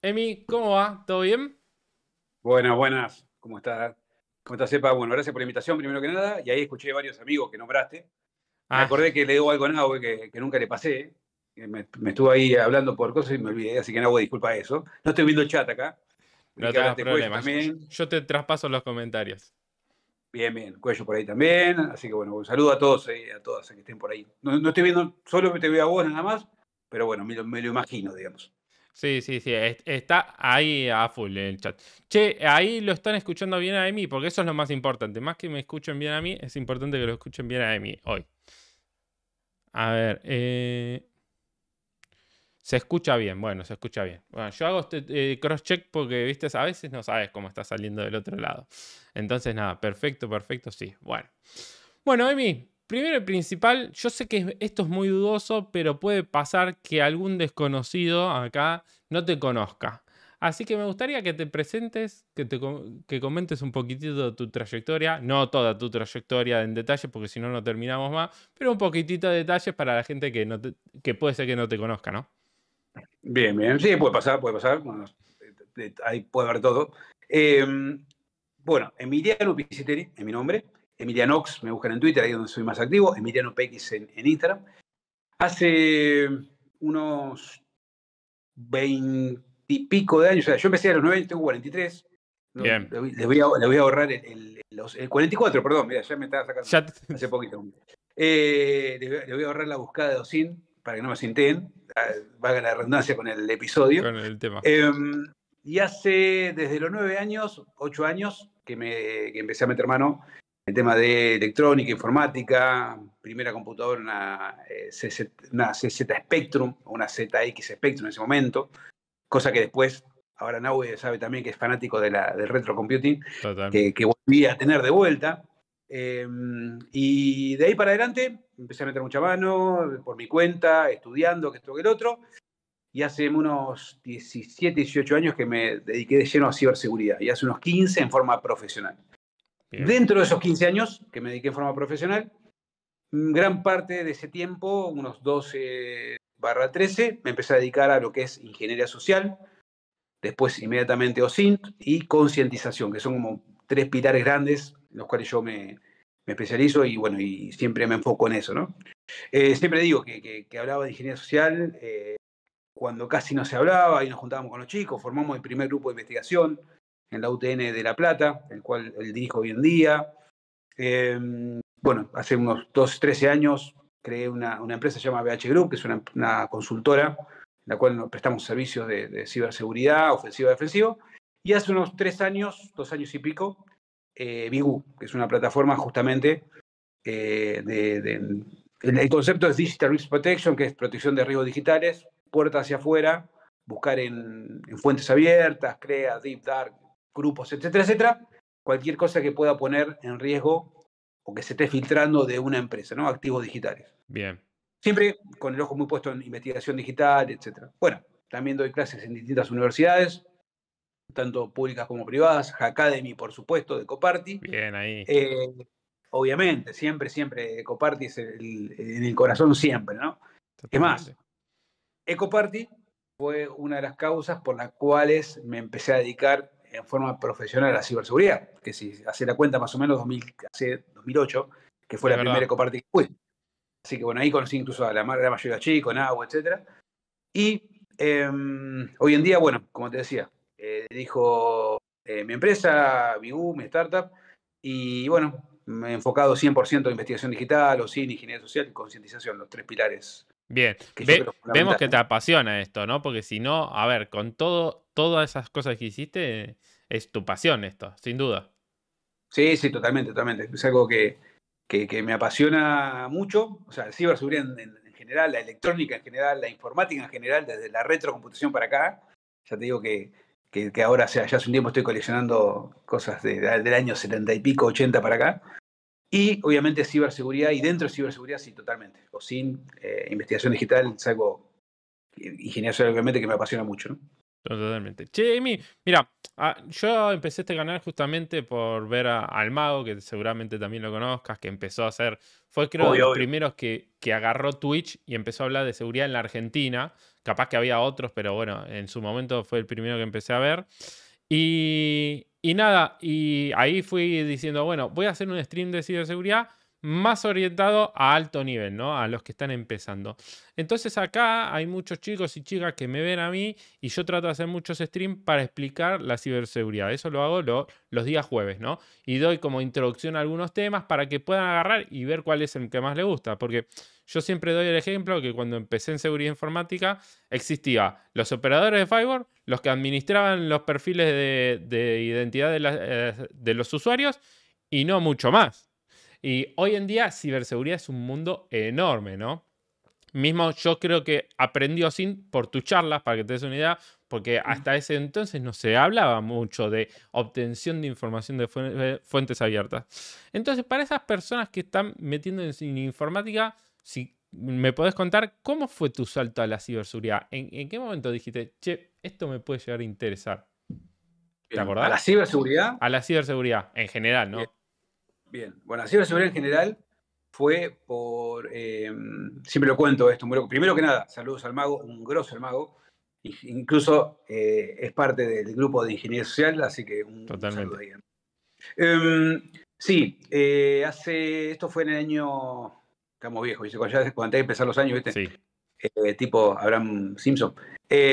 Emi, ¿cómo va? ¿Todo bien? Buenas, buenas. ¿Cómo estás? ¿Cómo estás, Sepa? Bueno, gracias por la invitación, primero que nada. Y ahí escuché varios amigos que nombraste. Me ah. acordé que le digo algo a Nahue que, nunca le pasé. Me, estuve estuvo ahí hablando por cosas y me olvidé, así que Nahue, disculpa eso. No estoy viendo el chat acá. No te problemas. Yo te traspaso los comentarios. Bien, bien. Cuello por ahí también. Así que bueno, un saludo a todos y eh, a todas que estén por ahí. No, estoy viendo, solo te veo a vos nada más, pero bueno, me lo imagino, digamos. Sí, sí, sí, está ahí a full en el chat. Che, ahí lo están escuchando bien a Emi, porque eso es lo más importante. Más que me escuchen bien a mí, es importante que lo escuchen bien a Emi hoy. A ver, eh, se escucha bien, bueno, se escucha bien. Bueno, yo hago este, eh, cross-check porque, viste, a veces no sabes cómo está saliendo del otro lado. Entonces, nada, perfecto, perfecto, sí. Bueno, bueno, Emi, primero y principal, yo sé que esto es muy dudoso, pero puede pasar que algún desconocido acá no te conozca. Así que me gustaría que te presentes, que, te, que comentes un poquitito de tu trayectoria, no toda tu trayectoria en detalle, porque si no, no terminamos más, pero un poquitito de detalles para la gente que, no que puede ser que no te conozca, ¿no? Bien, bien, sí, puede pasar, puede pasar, eh, eh, ahí puede haber todo. Em, bueno, Emiliano Pizzetti en mi nombre, Emilianox, me buscan en Twitter, ahí es donde soy más activo, Emiliano Pex en, Instagram. Hace unos veintipico de años, o sea, yo empecé a los 90, tengo 43. Bien. Le voy a, ahorrar el, 44, perdón, mira, ya me estaba sacando hace poquito. Eh, Le voy, a ahorrar la buscada de Osin para que no me sinten, ah, valga la redundancia con el episodio. Con el tema. Em, y hace desde los nueve años, ocho años, que, me, que empecé a meter mano el tema de electrónica, informática, primera computadora, una, eh, CZ, una Spectrum, una ZX Spectrum en ese momento, cosa que después, ahora Nauy sabe también que es fanático de la, del retrocomputing, que, que volví a tener de vuelta. Em, y de ahí para adelante empecé a meter mucha mano por mi cuenta, estudiando, que esto, que el otro. Y hace unos 17, 18 años que me dediqué de lleno a ciberseguridad. Y hace unos 15 en forma profesional. Dentro de esos 15 años que me dediqué en forma profesional, mm, gran parte de ese tiempo, unos 12 13, me empecé a dedicar a lo que es ingeniería social, después inmediatamente OSINT y concientización, que son como tres pilares grandes en los cuales yo me, especializo y bueno, y siempre me enfoco en eso, ¿no? Eh, siempre digo que, que, hablaba de ingeniería social eh, cuando casi no se hablaba y nos juntábamos con los chicos, formamos el primer grupo de investigación, en la UTN de La Plata, el cual el dirijo hoy en día. Em, bueno, hace unos 2, 13 años creé una, una empresa llamada BH Group, que es una, consultora, en la cual nos prestamos servicios de, ciberseguridad, ofensiva defensivo. Y hace unos tres años, dos años y pico, eh, Bigu, que es una plataforma justamente eh, de, El concepto es Digital Risk Protection, que es protección de riesgos digitales, puerta hacia afuera, buscar en fuentes abiertas, CREA, Deep Dark, grupos, etcétera, etcétera, cualquier cosa que pueda poner en riesgo o que se esté filtrando de una empresa, ¿no? Activos digitales. Bien. Siempre con el ojo muy puesto en investigación digital, etcétera. Bueno, también doy clases en distintas universidades, tanto públicas como privadas, Academy, por supuesto, de Coparty. Bien, ahí. Eh, obviamente, siempre, siempre, Ecoparty es el, en el corazón siempre, ¿no? ¿Qué más, Ecoparty fue una de las causas por las cuales me empecé a dedicar en forma profesional la ciberseguridad, que si hace la cuenta más o menos 2000, hace 2008, que fue la, primera ecoparty que fui. Así que bueno, ahí conocí incluso a la, la mayoría de chicos, agua, etc. Y em, hoy en día, bueno, como te decía, eh, dijo eh, mi empresa, mi mi startup, y bueno, me he enfocado 100% en investigación digital, o sin ingeniería social y concientización, los tres pilares Bien, vemos que te ¿eh? apasiona esto, ¿no? Porque si no, a ver, con todo, todas esas cosas que hiciste, es tu pasión esto, sin duda. Sí, sí, totalmente, totalmente. Es algo que, que, me apasiona mucho. O sea, el ciberseguridad en, en, general, la electrónica en general, la informática en general, desde la retrocomputación para acá. Ya te digo que, ahora, sea, ya hace un tiempo estoy coleccionando cosas del año 70 y pico, 80 para acá. Y obviamente ciberseguridad, y dentro de ciberseguridad sí, totalmente. O sin eh, investigación digital, saco ingeniería social, obviamente, que me apasiona mucho. Totalmente. Che, mira, ah, yo empecé este canal justamente por ver a, al mago, que seguramente también lo conozcas, que empezó a hacer, fue creo uno de los primeros que, que agarró Twitch y empezó a hablar de seguridad en la Argentina. Capaz que había otros, pero bueno, en su momento fue el primero que empecé a ver. Y, y nada, y ahí fui diciendo, bueno, voy a hacer un stream de ciberseguridad más orientado a alto nivel, ¿no? A los que están empezando. Entonces acá hay muchos chicos y chicas que me ven a mí y yo trato de hacer muchos streams para explicar la ciberseguridad. Eso lo hago los días jueves, ¿no? Y doy como introducción a algunos temas para que puedan agarrar y ver cuál es el que más les gusta. Porque yo siempre doy el ejemplo que cuando empecé en seguridad informática existía los operadores de firewall, los que administraban los perfiles de, identidad eh, de los usuarios y no mucho más. Y hoy en día ciberseguridad es un mundo enorme, ¿no? Mismo yo creo que aprendió sin por tus charlas, para que te des una idea, porque mm. hasta ese entonces no se hablaba mucho de obtención de información de fuentes abiertas. Entonces, para esas personas que están metiendo en informática, si me podés contar cómo fue tu salto a la ciberseguridad, en, qué momento dijiste, che, esto me puede llegar a interesar. ¿Te acordás? ¿A la ciberseguridad? A la ciberseguridad, en general, ¿no? Bien, bueno, así la seguridad en general fue por, eh, siempre lo cuento esto, primero que nada, saludos al mago, un grosso al mago, incluso eh, es parte del grupo de ingeniería social, así que un Totalmente. saludo ahí. Em, sí, eh, hace, esto fue en el año, estamos viejos, cuando antes de empezar los años, ¿viste? Sí. tipo Abraham Simpson.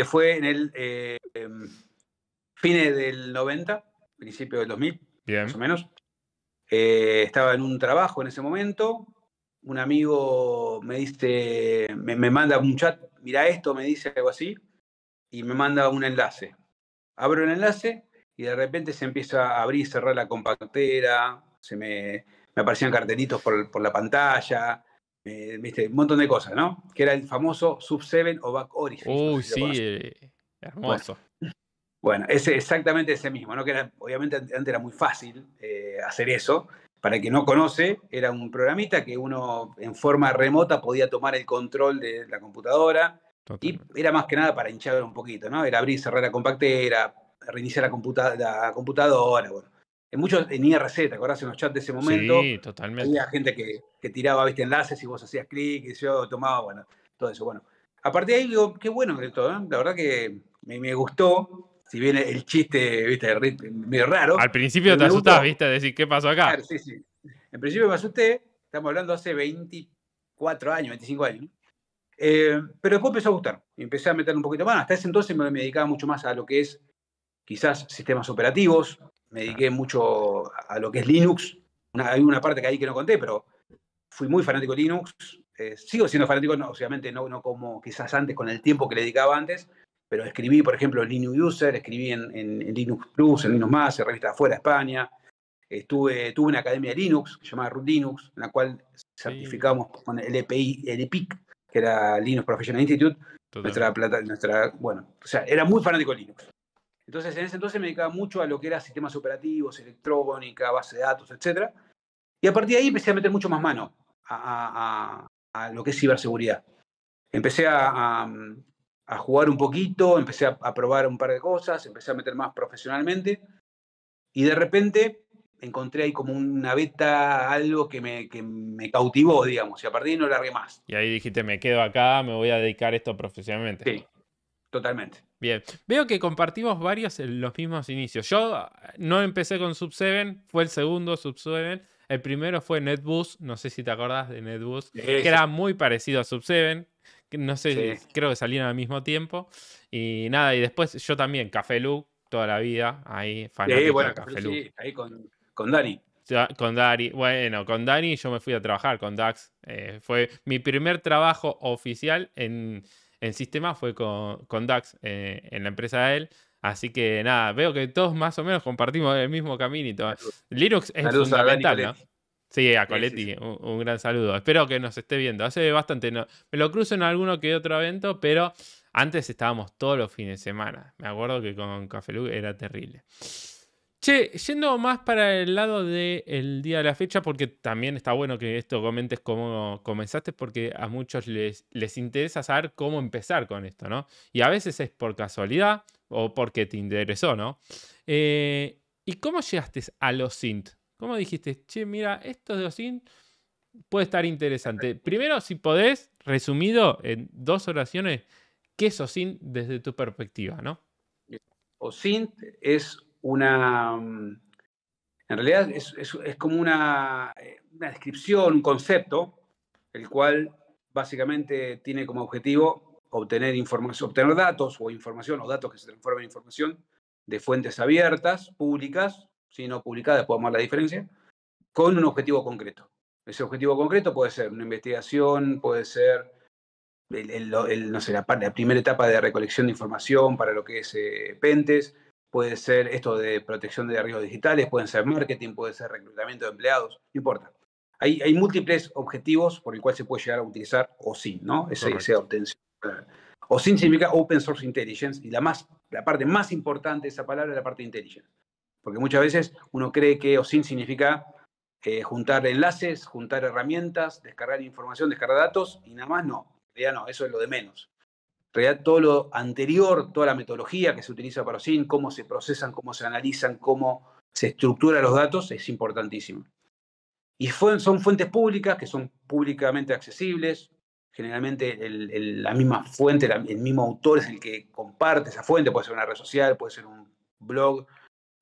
fue en el em, fines del 90, principio del 2000, más o menos. Eh, estaba en un trabajo en ese momento, un amigo me dice, me, manda un chat, mira esto, me dice algo así, y me manda un enlace. Abro el enlace y de repente se empieza a abrir y cerrar la compactera, se me, aparecían cartelitos por, la pantalla, viste, un montón de cosas, ¿no? Que era el famoso Sub 7 o Back Origin. Uy, sí, eh, hermoso. Bueno, es exactamente ese mismo, ¿no? Que obviamente antes era muy fácil eh, hacer eso. Para el que no conoce, era un programita que uno en forma remota podía tomar el control de la computadora. Y era más que nada para hinchar un poquito, ¿no? Era abrir, cerrar la compactera, reiniciar la, computa la computadora, bueno. En muchos, en IRC, ¿te acordás? En los chats de ese momento. Sí, totalmente. Había gente que, tiraba, viste, enlaces y vos hacías clic y yo tomaba, bueno, todo eso, bueno. A partir de ahí digo, qué bueno que todo, ¿no? La verdad que me gustó si bien el chiste, viste, medio raro. Al principio te asustás, viste, decir, ¿qué pasó acá? Claro, sí, sí. En principio me asusté, estamos hablando hace 24 años, 25 años. Eh, pero después empezó a gustar, empecé a meter un poquito más. Hasta ese entonces me, dedicaba mucho más a lo que es quizás sistemas operativos, me dediqué mucho a lo que es Linux. hay una parte que ahí que no conté, pero fui muy fanático de Linux. Eh, sigo siendo fanático, no, obviamente no, no como quizás antes con el tiempo que le dedicaba antes, pero escribí, por ejemplo, en Linux User, escribí en, Linux Plus, en Linux Más, en revistas Afuera España. Estuve, tuve una academia de Linux llamada Root Linux, en la cual certificamos con el EPI, el EPIC, que era Linux Professional Institute, bueno, o sea, era muy fanático de Linux. Entonces, en ese entonces me dedicaba mucho a lo que era sistemas operativos, electrónica, base de datos, etc. Y a partir de ahí empecé a meter mucho más mano a lo que es ciberseguridad. Empecé a, a jugar un poquito, empecé a, probar un par de cosas, empecé a meter más profesionalmente y de repente encontré ahí como una beta, algo que me, que me cautivó, digamos, y a partir de ahí no largué más. Y ahí dijiste, me quedo acá, me voy a dedicar esto profesionalmente. Sí, totalmente. Bien, veo que compartimos varios los mismos inicios. Yo ah, no empecé con Sub7, fue el segundo Sub7. El primero fue Netbus, no sé si te acordás de Netbus, que era muy parecido a Sub7, no sé, creo que salieron al mismo tiempo. Y nada, y después yo también, Café toda la vida, ahí, fanático de ahí con, con Dani. Con Dani, bueno, con Dani yo me fui a trabajar con Dax. Eh, fue mi primer trabajo oficial en, en sistema fue con, Dax, eh, en la empresa de él. Así que nada, veo que todos más o menos compartimos el mismo todo, Linux es fundamental, ¿no? Sí, a Coletti, Un, gran saludo. Espero que nos esté viendo. Hace bastante, me lo cruzo en alguno que otro evento, pero antes estábamos todos los fines de semana. Me acuerdo que con Cafelug era terrible. Che, yendo más para el lado del día de la fecha, porque también está bueno que esto comentes cómo comenzaste, porque a muchos les, les interesa saber cómo empezar con esto, ¿no? Y a veces es por casualidad o porque te interesó, ¿no? Eh, ¿Y cómo llegaste a los sint? ¿Cómo dijiste? Che, mira, esto de OSINT puede estar interesante. Primero, si podés, resumido en dos oraciones, ¿qué es OSINT desde tu perspectiva? ¿no? OSINT es una. Mm, en realidad es, como eh, una, descripción, un concepto, el cual básicamente tiene como objetivo obtener, información, obtener datos o información o datos que se transformen en información de fuentes abiertas, públicas, sino no publicada, podemos la diferencia, con un objetivo concreto. Ese objetivo concreto puede ser una investigación, puede ser la, primera etapa de recolección de información para lo que es eh, Pentes, puede ser esto de protección de riesgos digitales, pueden ser marketing, puede ser reclutamiento de empleados, no importa. Hay, hay múltiples objetivos por el cual se puede llegar a utilizar o sin, ¿no? Ese, esa obtención. OSIN significa Open Source Intelligence y la, más, la parte más importante de esa palabra es la parte de intelligence. Porque muchas veces uno cree que osin significa eh, juntar enlaces, juntar herramientas, descargar información, descargar datos y nada más no. En realidad no, eso es lo de menos. En realidad todo lo anterior, toda la metodología que se utiliza para osin, cómo se procesan, cómo se analizan, cómo se estructuran los datos, es importantísimo. Y son fuentes públicas que son públicamente accesibles. Generalmente la misma fuente, el mismo autor es el que comparte esa fuente. Puede ser una red social, puede ser un blog,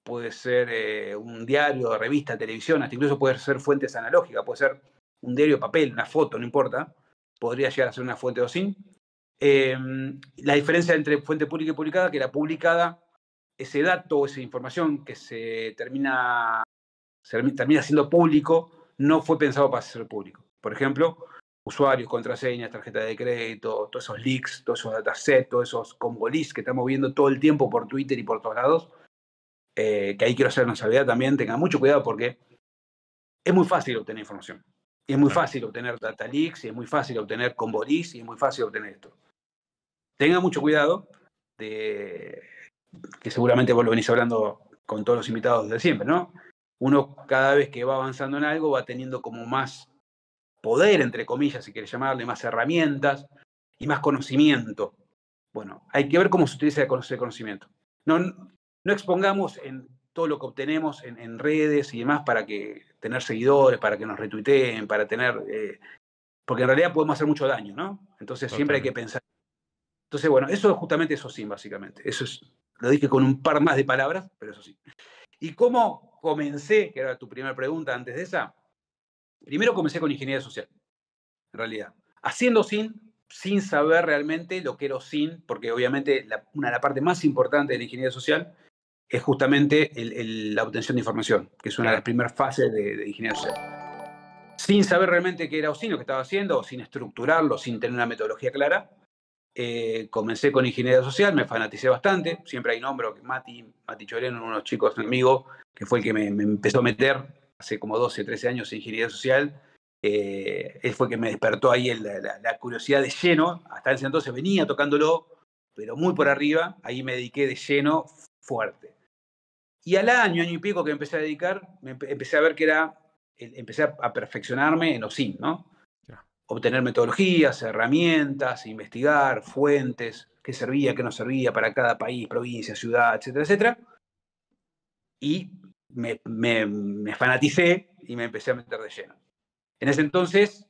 puede ser eh, un diario, revista, televisión, hasta incluso puede ser fuentes analógicas, puede ser un diario, papel, una foto, no importa, podría llegar a ser una fuente o sin. Em, la diferencia entre fuente pública y publicada, que la publicada, ese dato, esa información que se termina, termina siendo público, no fue pensado para ser público. Por ejemplo, usuarios, contraseñas, tarjetas de crédito, todos esos leaks, todos esos datasets, todos esos leaks que estamos viendo todo el tiempo por Twitter y por todos lados, eh, que ahí quiero hacer una salvedad también, tengan mucho cuidado porque es muy fácil obtener información. Y es muy fácil obtener data leaks, y es muy fácil obtener boris y es muy fácil obtener esto. Tenga mucho cuidado de que seguramente vos lo venís hablando con todos los invitados de siempre, ¿no? Uno cada vez que va avanzando en algo va teniendo como más poder, entre comillas, si quieres llamarle, más herramientas y más conocimiento. Bueno, hay que ver cómo se utiliza ese conocimiento. No, no expongamos en todo lo que obtenemos en, redes y demás para que tener seguidores, para que nos retuiteen, para tener... Eh, porque en realidad podemos hacer mucho daño, ¿no? Entonces siempre hay que pensar. Entonces, bueno, eso es justamente eso sí, básicamente. Eso es, lo dije con un par más de palabras, pero eso sí. ¿Y cómo comencé? Que era tu primera pregunta antes de esa. Primero comencé con ingeniería social, en realidad. Haciendo sin, sin saber realmente lo que era sin, porque obviamente una de las partes más importantes de la ingeniería social es justamente la obtención de información, que es una de las primeras fases de, ingeniería social. Sin saber realmente qué era Ocino lo que estaba haciendo, o sin estructurarlo, sin tener una metodología clara, eh, comencé con ingeniería social, me fanaticé bastante, siempre hay nombres, Mati, Mati unos chicos amigos, que fue el que me, empezó a meter hace como 12, 13 años en ingeniería social, eh, él fue el que me despertó ahí la, curiosidad de lleno, hasta ese entonces venía tocándolo, pero muy por arriba, ahí me dediqué de lleno fuerte. Y al año, año y pico que empecé a dedicar, me empecé a ver que era, eh, empecé a perfeccionarme en los ¿no? Obtener metodologías, herramientas, investigar, fuentes, qué servía, qué no servía para cada país, provincia, ciudad, etcétera, etcétera. Y me, me, fanaticé y me empecé a meter de lleno. En ese entonces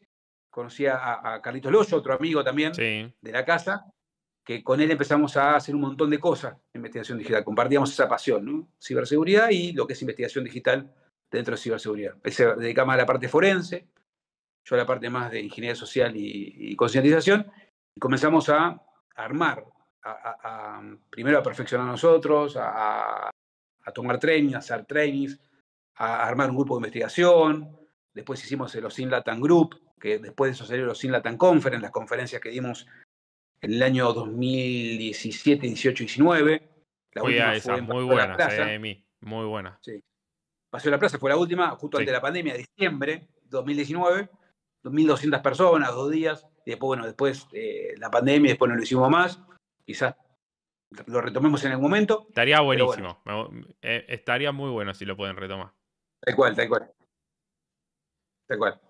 conocí a, a Carlitos Loyo, otro amigo también de la casa, que con él empezamos a hacer un montón de cosas en investigación digital. Compartíamos esa pasión, ¿no? Ciberseguridad y lo que es investigación digital dentro de ciberseguridad. Él se dedicaba a la parte forense, yo a la parte más de ingeniería social y, concientización. Y comenzamos a armar, a, primero a perfeccionar nosotros, a, tomar training, a hacer trainings, a armar un grupo de investigación. Después hicimos el Inlatan Group, que después de eso salieron los Inlatan Conference, las conferencias que dimos en el año 2017, 18, 19. La última fue muy buena, plaza. mí, muy buena. Sí. Paseo la Plaza fue la última, justo antes de la pandemia, diciembre 2019, 2.200 personas, dos días, después, bueno, después eh, la pandemia, después no lo hicimos más, quizás lo retomemos en algún momento. Estaría buenísimo, eh, estaría muy bueno si lo pueden retomar. Tal cual, tal cual. Tal cual.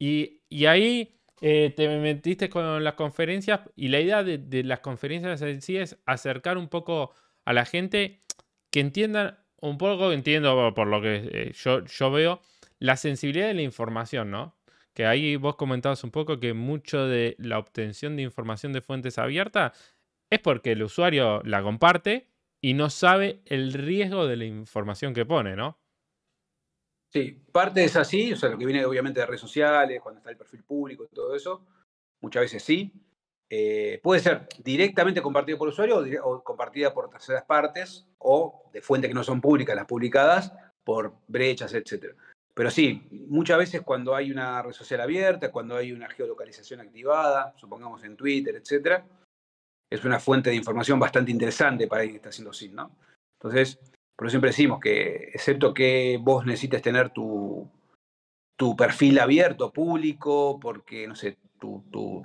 Y, y ahí eh, te metiste con las conferencias y la idea de, las conferencias en sí es acercar un poco a la gente que entienda un poco entiendo por lo que eh, yo veo, la sensibilidad de la información, ¿no? Que ahí vos comentabas un poco que mucho de la obtención de información de fuentes abiertas es porque el usuario la comparte y no sabe el riesgo de la información que pone, ¿no? Sí, parte es así, o sea, lo que viene obviamente de redes sociales, cuando está el perfil público y todo eso, muchas veces sí. Eh, puede ser directamente compartido por usuario o, compartida por terceras partes o de fuentes que no son públicas, las publicadas por brechas, etc. Pero sí, muchas veces cuando hay una red social abierta, cuando hay una geolocalización activada, supongamos en Twitter, etc., es una fuente de información bastante interesante para alguien que está haciendo SIN, ¿no? Entonces, pero siempre decimos que, excepto que vos necesites tener tu, tu perfil abierto, público, porque, no sé, tu, tu,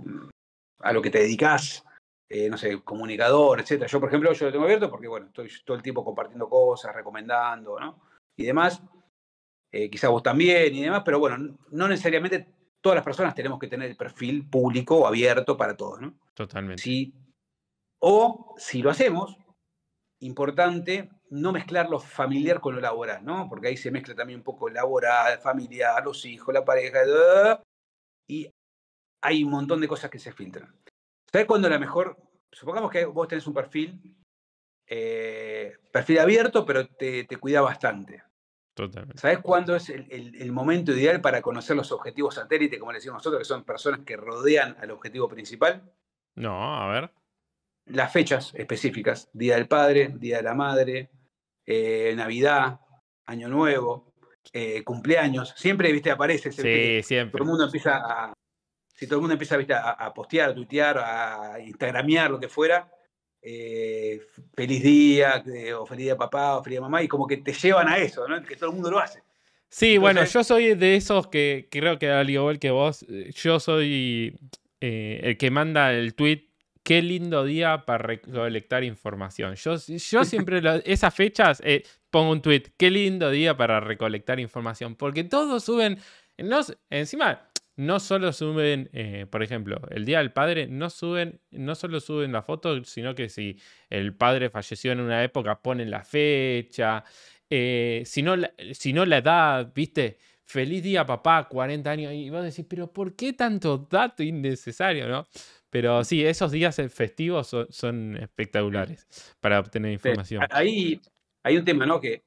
a lo que te dedicas, eh, no sé, comunicador, etc. Yo, por ejemplo, yo lo tengo abierto porque, bueno, estoy todo el tiempo compartiendo cosas, recomendando, ¿no? Y demás. Eh, quizás vos también y demás, pero bueno, no necesariamente todas las personas tenemos que tener el perfil público abierto para todos, ¿no? Totalmente. Sí. o si lo hacemos, importante no mezclar lo familiar con lo laboral, ¿no? Porque ahí se mezcla también un poco laboral, familiar, los hijos, la pareja, y hay un montón de cosas que se filtran. ¿Sabes cuándo la mejor? Supongamos que vos tenés un perfil, eh, perfil abierto, pero te, cuida bastante. Totalmente. ¿Sabes cuándo es el, momento ideal para conocer los objetivos satélites, como decimos nosotros, que son personas que rodean al objetivo principal? No, a ver. Las fechas específicas, Día del Padre, Día de la Madre, eh, Navidad, Año Nuevo, eh, cumpleaños, siempre, viste, aparece. sí, siempre. empieza a, si todo el mundo empieza A, postear, a tuitear, a instagramear, lo que fuera, eh, feliz día, o feliz día papá, o feliz día mamá, y como que te llevan a eso, Que todo el mundo lo hace. Sí, bueno, yo soy de esos que creo que al igual que vos, yo soy el que manda el tweet Qué lindo día para recolectar información. Yo, siempre esas fechas eh, pongo un tweet. Qué lindo día para recolectar información. Porque todos suben. encima, no solo suben, eh, por ejemplo, el Día del Padre, no suben, no solo suben la foto, sino que si el padre falleció en una época, ponen la fecha. Eh, si, la, si la edad, ¿viste? Feliz día, papá, 40 años. Y vos decís, pero ¿por qué tanto dato innecesario, no? Pero sí, esos días eh, festivos son, espectaculares para obtener información. Ahí hay un tema, ¿no? Que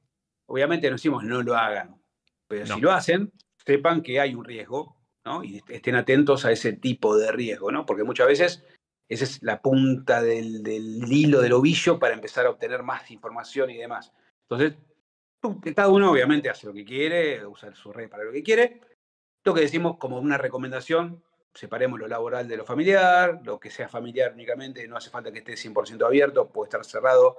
obviamente nos decimos no lo hagan, pero si lo hacen, sepan que hay un riesgo, ¿no? Y estén atentos a ese tipo de riesgo, ¿no? Porque muchas veces esa es la punta del, del hilo, del ovillo para empezar a obtener más información y demás. Entonces, cada uno obviamente hace lo que quiere, usa su red para lo que quiere. Lo que decimos como una recomendación separemos lo laboral de lo familiar, lo que sea familiar únicamente, no hace falta que esté 100% abierto, puede estar cerrado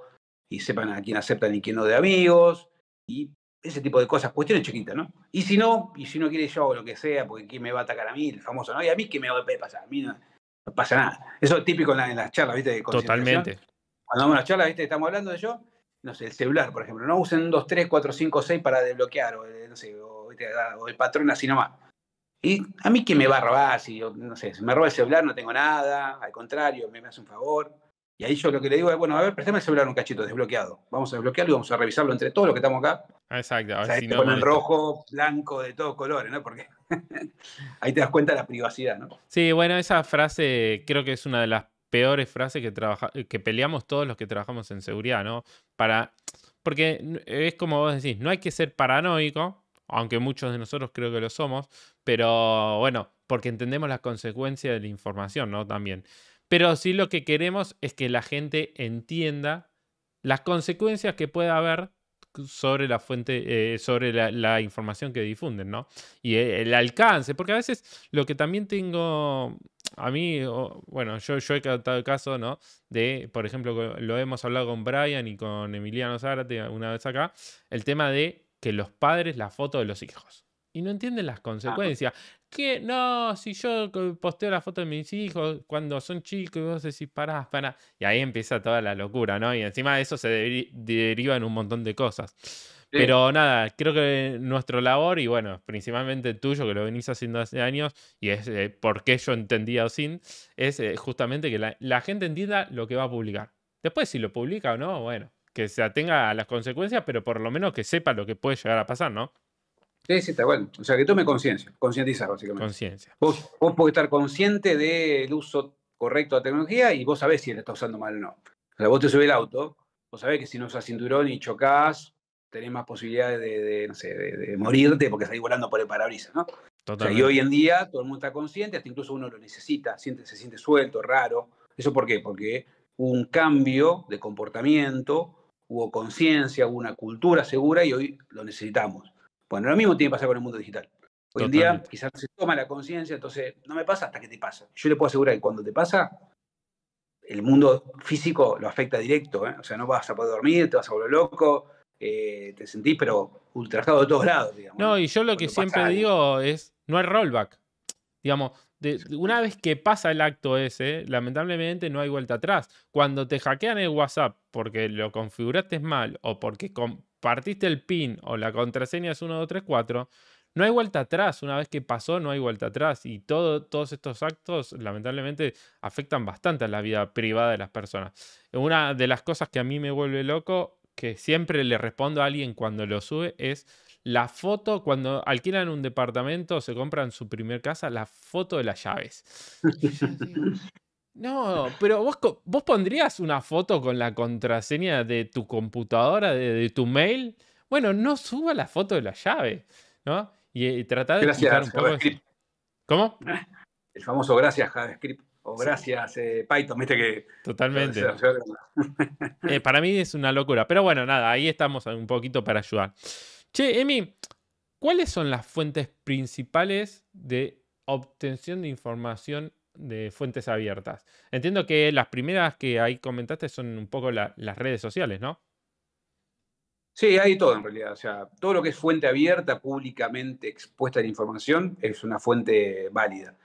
y sepan a quién aceptan y quién no de amigos, y ese tipo de cosas, cuestiones chiquitas, ¿no? Y si no, y si no quiere yo o lo que sea, porque quién me va a atacar a mí, el famoso, ¿no? Y a mí qué me va a pasar, a mí no, pasa nada. Eso es típico en, las charlas, ¿viste? Totalmente. Cuando vamos las charlas, ¿viste? Estamos hablando de yo, no sé, el celular, por ejemplo, no usen 2, 3, 4, 5, 6 para desbloquear, o, eh, no sé, ah, o el patrón así nomás y a mí que me va a robar, si no me roba el celular no tengo nada, al contrario, me, hace un favor. Y ahí yo lo que le digo es, bueno, a ver, préstame el celular un cachito desbloqueado. Vamos a desbloquearlo y vamos a revisarlo entre todos los que estamos acá. Ah, exacto. O sea, ponen rojo, blanco, de todos colores, ¿no? Porque ahí te das cuenta de la privacidad, ¿no? Sí, bueno, esa frase creo que es una de las peores frases que, que peleamos todos los que trabajamos en seguridad, ¿no? Para... Porque es como vos decís, no hay que ser paranoico, aunque muchos de nosotros creo que lo somos, pero bueno, porque entendemos las consecuencias de la información, ¿no? También. Pero sí lo que queremos es que la gente entienda las consecuencias que puede haber sobre la fuente, eh, sobre la, información que difunden, ¿no? Y e-, el alcance, porque a veces lo que también tengo, a mí, bueno, yo, yo he tratado el caso, ¿no? De, por ejemplo, lo hemos hablado con Brian y con Emiliano Zárate una vez acá, el tema de que los padres, la foto de los hijos y no entienden las ah, consecuencias. Que no, si yo eh, posteo la foto de mis hijos cuando son chicos y vos decís, pará, pará. Y ahí empieza toda la locura, ¿no? Y encima de eso se deriva en un montón de cosas. Pero nada, creo que nuestro labor, y bueno, principalmente tuyo, que lo venís haciendo hace años, y es eh, por qué yo entendía o sin, es eh, justamente que la, la gente entienda lo que va a publicar. Después, si lo publica o no, bueno, que se atenga a las consecuencias, pero por lo menos que sepa lo que puede llegar a pasar, ¿no? Sí, sí, está bueno. O sea, que tome conciencia, concientizar básicamente. Conciencia. Vos, vos podés estar consciente del uso correcto de la tecnología y vos sabés si la estás usando mal o no. O sea, vos te subes el auto, vos sabés que si no usas cinturón y chocás, tenés más posibilidades de, morirte porque salís volando por el parabrisas, ¿no? y hoy en día todo el mundo está consciente, hasta incluso uno lo necesita, siente, se siente suelto, raro. ¿Eso por qué? Porque hubo un cambio de comportamiento, hubo conciencia, hubo una cultura segura y hoy lo necesitamos. Bueno, lo mismo tiene que pasar con el mundo digital. Hoy en día quizás se toma la conciencia, entonces no me pasa hasta que te pasa. Yo le puedo asegurar que cuando te pasa, el mundo físico lo afecta directo, ¿eh? o sea, no vas a poder dormir, te vas a volver loco, eh, te sentís pero ultrajado de todos lados, No, y yo lo que siempre digo es, no hay rollback. Digamos, una vez que pasa el acto ese, lamentablemente no hay vuelta atrás. Cuando te hackean el WhatsApp porque lo configuraste mal o porque partiste el pin o la contraseña es 4, no hay vuelta atrás. Una vez que pasó, no hay vuelta atrás. Y todo, todos estos actos, lamentablemente, afectan bastante a la vida privada de las personas. Una de las cosas que a mí me vuelve loco, que siempre le respondo a alguien cuando lo sube, es la foto, cuando alquilan un departamento, se compran su primer casa, la foto de las llaves. No, pero vos, vos pondrías una foto con la contraseña de tu computadora, de, tu mail. Bueno, no suba la foto de la llave, ¿no? Y, eh, de gracias, un poco ¿Cómo? El famoso gracias JavaScript o gracias eh, Python, viste que... Totalmente. Eh, para mí es una locura, pero bueno, nada, ahí estamos un poquito para ayudar. Che, Emi, ¿cuáles son las fuentes principales de obtención de información de fuentes abiertas. Entiendo que las primeras que ahí comentaste son un poco las redes sociales, ¿no? Sí, hay todo en realidad. O sea, todo lo que es fuente abierta, públicamente expuesta la información, es una fuente válida.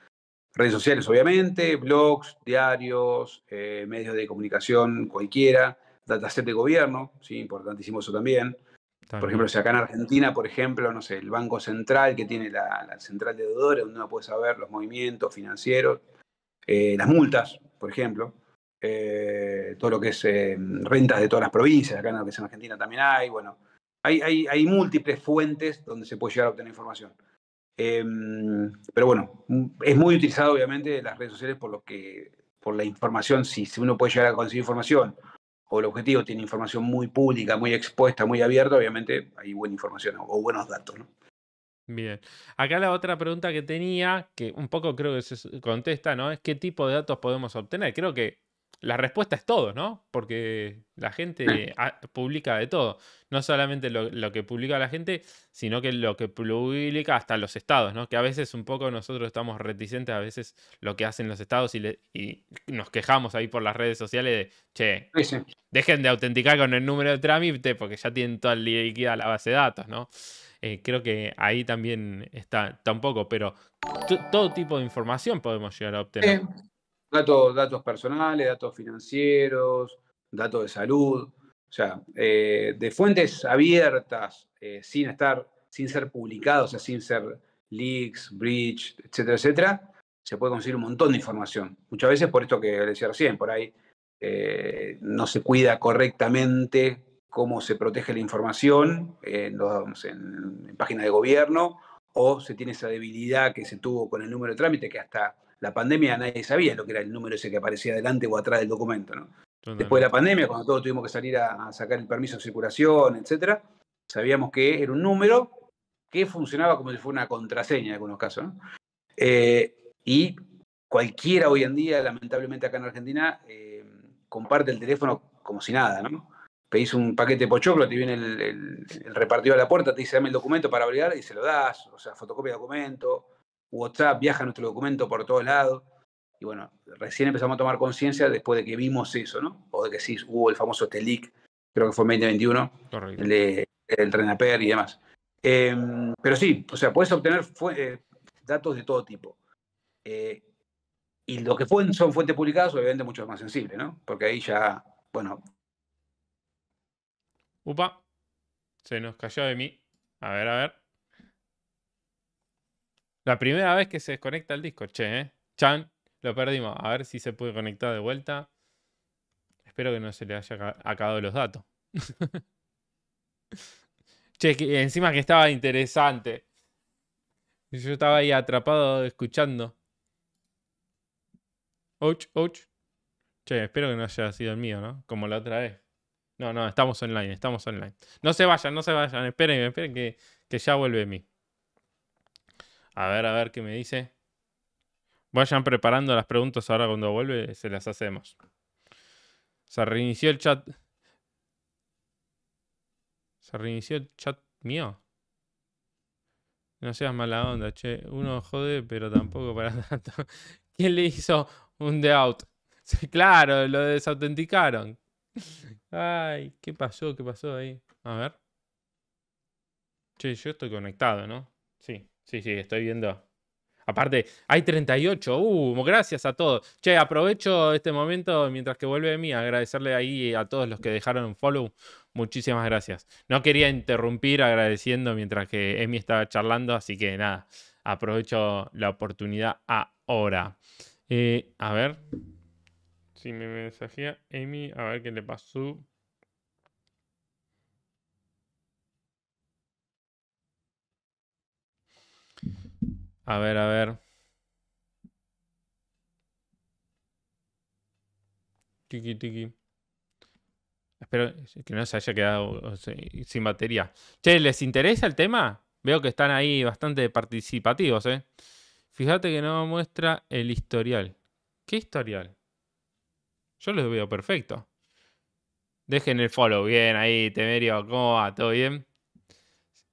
Redes sociales, obviamente, blogs, diarios, eh, medios de comunicación cualquiera, dataset de gobierno, sí, importantísimo eso también. Por ejemplo, si acá en Argentina, por ejemplo, no sé, el Banco Central que tiene la, la central de deudores, donde uno puede saber los movimientos financieros, eh, las multas, por ejemplo, eh, todo lo que es eh, rentas de todas las provincias, acá en que Argentina también hay, bueno, hay, múltiples fuentes donde se puede llegar a obtener información. Em, pero bueno, es muy utilizado obviamente las redes sociales por lo que, por la información, si, uno puede llegar a conseguir información o el objetivo tiene información muy pública, muy expuesta, muy abierta, obviamente hay buena información o, o buenos datos. ¿no? Bien. Acá la otra pregunta que tenía, que un poco creo que se contesta, ¿no? Es qué tipo de datos podemos obtener. Creo que la respuesta es todo, ¿no? Porque la gente publica de todo. No solamente lo, que publica la gente, sino que lo que publica hasta los estados, ¿no? Que a veces un poco nosotros estamos reticentes a veces lo que hacen los estados y, y nos quejamos ahí por las redes sociales de, che, dejen de autenticar con el número de trámite porque ya tienen toda liquida la base de datos, ¿no? Eh, creo que ahí también está, tampoco, pero todo tipo de información podemos llegar a obtener. datos, personales, datos financieros, datos de salud, o sea, eh, de fuentes abiertas, eh, sin estar, sin ser publicados, o sea, sin ser leaks, breach, etcétera, etcétera, se puede conseguir un montón de información. Muchas veces por esto que decía recién, por ahí no se cuida correctamente cómo se protege la información en, páginas de gobierno, o se tiene esa debilidad que se tuvo con el número de trámite, que hasta la pandemia nadie sabía lo que era el número ese que aparecía delante o atrás del documento. Después de la pandemia, cuando todos tuvimos que salir a, sacar el permiso de circulación, etcétera, sabíamos que era un número que funcionaba como si fuera una contraseña en algunos casos. Eh, y cualquiera hoy en día, lamentablemente acá en Argentina, eh, comparte el teléfono como si nada, ¿no? pedís un paquete de pochoclo, te viene el, el, repartido a la puerta, te dice dame el documento para obligar, y se lo das, o sea, fotocopia de documento, WhatsApp, viaja nuestro documento por todos lados. Y bueno, recién empezamos a tomar conciencia después de que vimos eso, ¿no? O de que sí hubo el famoso TELIC, creo que fue en 2021, el, de, y demás. Eh, pero sí, o sea, puedes obtener eh, datos de todo tipo. Eh, y lo que son fuentes publicadas, obviamente, mucho más sensible, ¿no? Porque ahí ya, bueno, Upa. Se nos cayó de mí. A ver, a ver. La primera vez que se desconecta el disco, che, ¿eh? Chan, lo perdimos. A ver si se puede conectar de vuelta. Espero que no se le haya acabado los datos. che, encima que estaba interesante. Yo estaba ahí atrapado escuchando. Ouch, ouch. Che, espero que no haya sido el mío, ¿no? Como la otra vez. No, no, estamos online, estamos online. No se vayan, no se vayan. Esperen, esperen que, que ya vuelve a mí. A ver, a ver qué me dice. Vayan preparando las preguntas ahora cuando vuelve, se las hacemos. Se reinició el chat. Se reinició el chat mío. No seas mala onda, che. Uno jode, pero tampoco para tanto. ¿Quién le hizo un de out? Claro, lo desautenticaron. Ay, ¿qué pasó? ¿Qué pasó ahí? A ver. Che, yo estoy conectado, ¿no? Sí, sí, sí, estoy viendo. Aparte, hay 38. Uh, gracias a todos. Che, aprovecho este momento mientras que vuelve a agradecerle ahí a todos los que dejaron un follow. Muchísimas gracias. No quería interrumpir agradeciendo mientras que Emi estaba charlando, así que nada, aprovecho la oportunidad ahora. Eh, a ver. Si me mensajea Amy, a ver qué le pasó. A ver, a ver. Tiki, tiki. Espero que no se haya quedado sin batería. Che, ¿les interesa el tema? Veo que están ahí bastante participativos, ¿eh? Fíjate que no muestra el historial. ¿Qué historial? Yo los veo perfecto. Dejen el follow. Bien ahí, Temerio. ¿Cómo va? ¿Todo bien?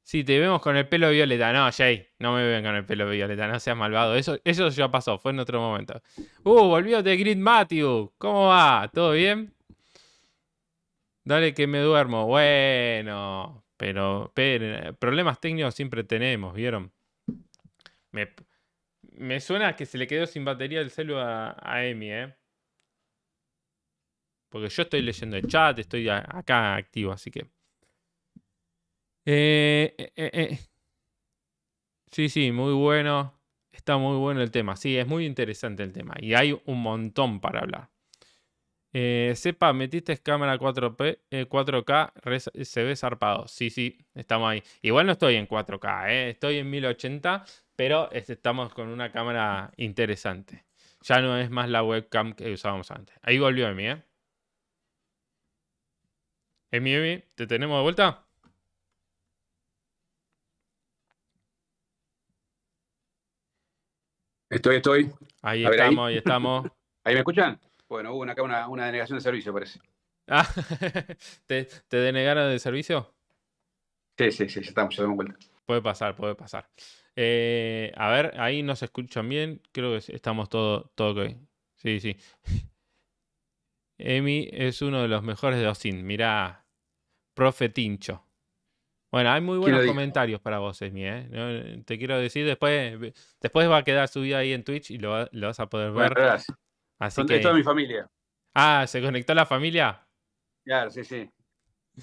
Si sí, te vemos con el pelo violeta. No, Jay, no me ven con el pelo violeta, no seas malvado. Eso, eso ya pasó, fue en otro momento. Uh, volvió de Green Matthew. ¿Cómo va? ¿Todo bien? Dale que me duermo. Bueno, pero, problemas técnicos siempre tenemos, ¿vieron? Me, suena que se le quedó sin batería el celular a, a Emi, ¿eh? Porque yo estoy leyendo el chat, estoy acá activo, así que. Eh, eh, eh, sí, sí, muy bueno. Está muy bueno el tema. Sí, es muy interesante el tema. Y hay un montón para hablar. sepa, metiste cámara 4P, 4K, se ve zarpado. Sí, sí, estamos ahí. Igual no estoy en 4K, estoy en 1080, pero este, estamos con una cámara interesante. Ya no es más la webcam que usábamos antes. Ahí volvió a mí, ¿eh? Emi, Emi, ¿te tenemos de vuelta? Estoy, estoy. Ahí estamos, ahí. estamos. ¿Ahí me escuchan? Bueno, hubo acá una, denegación de servicio, parece. Ah, ¿te, denegaron de servicio? Sí, sí, sí, ya estamos, ya vuelta. Puede pasar, puede pasar. Eh, a ver, ahí nos escuchan bien. Creo que estamos todo, todo hoy. Sí, sí. Emi es uno de los mejores de Austin. Mirá, Profe Tincho. Bueno, hay muy buenos comentarios para vos, Esmi. ¿eh? Te quiero decir, después, después va a quedar vida ahí en Twitch y lo, vas a poder ver. Bueno, gracias. mi familia. Ah, ¿se conectó la familia? Claro, sí, sí.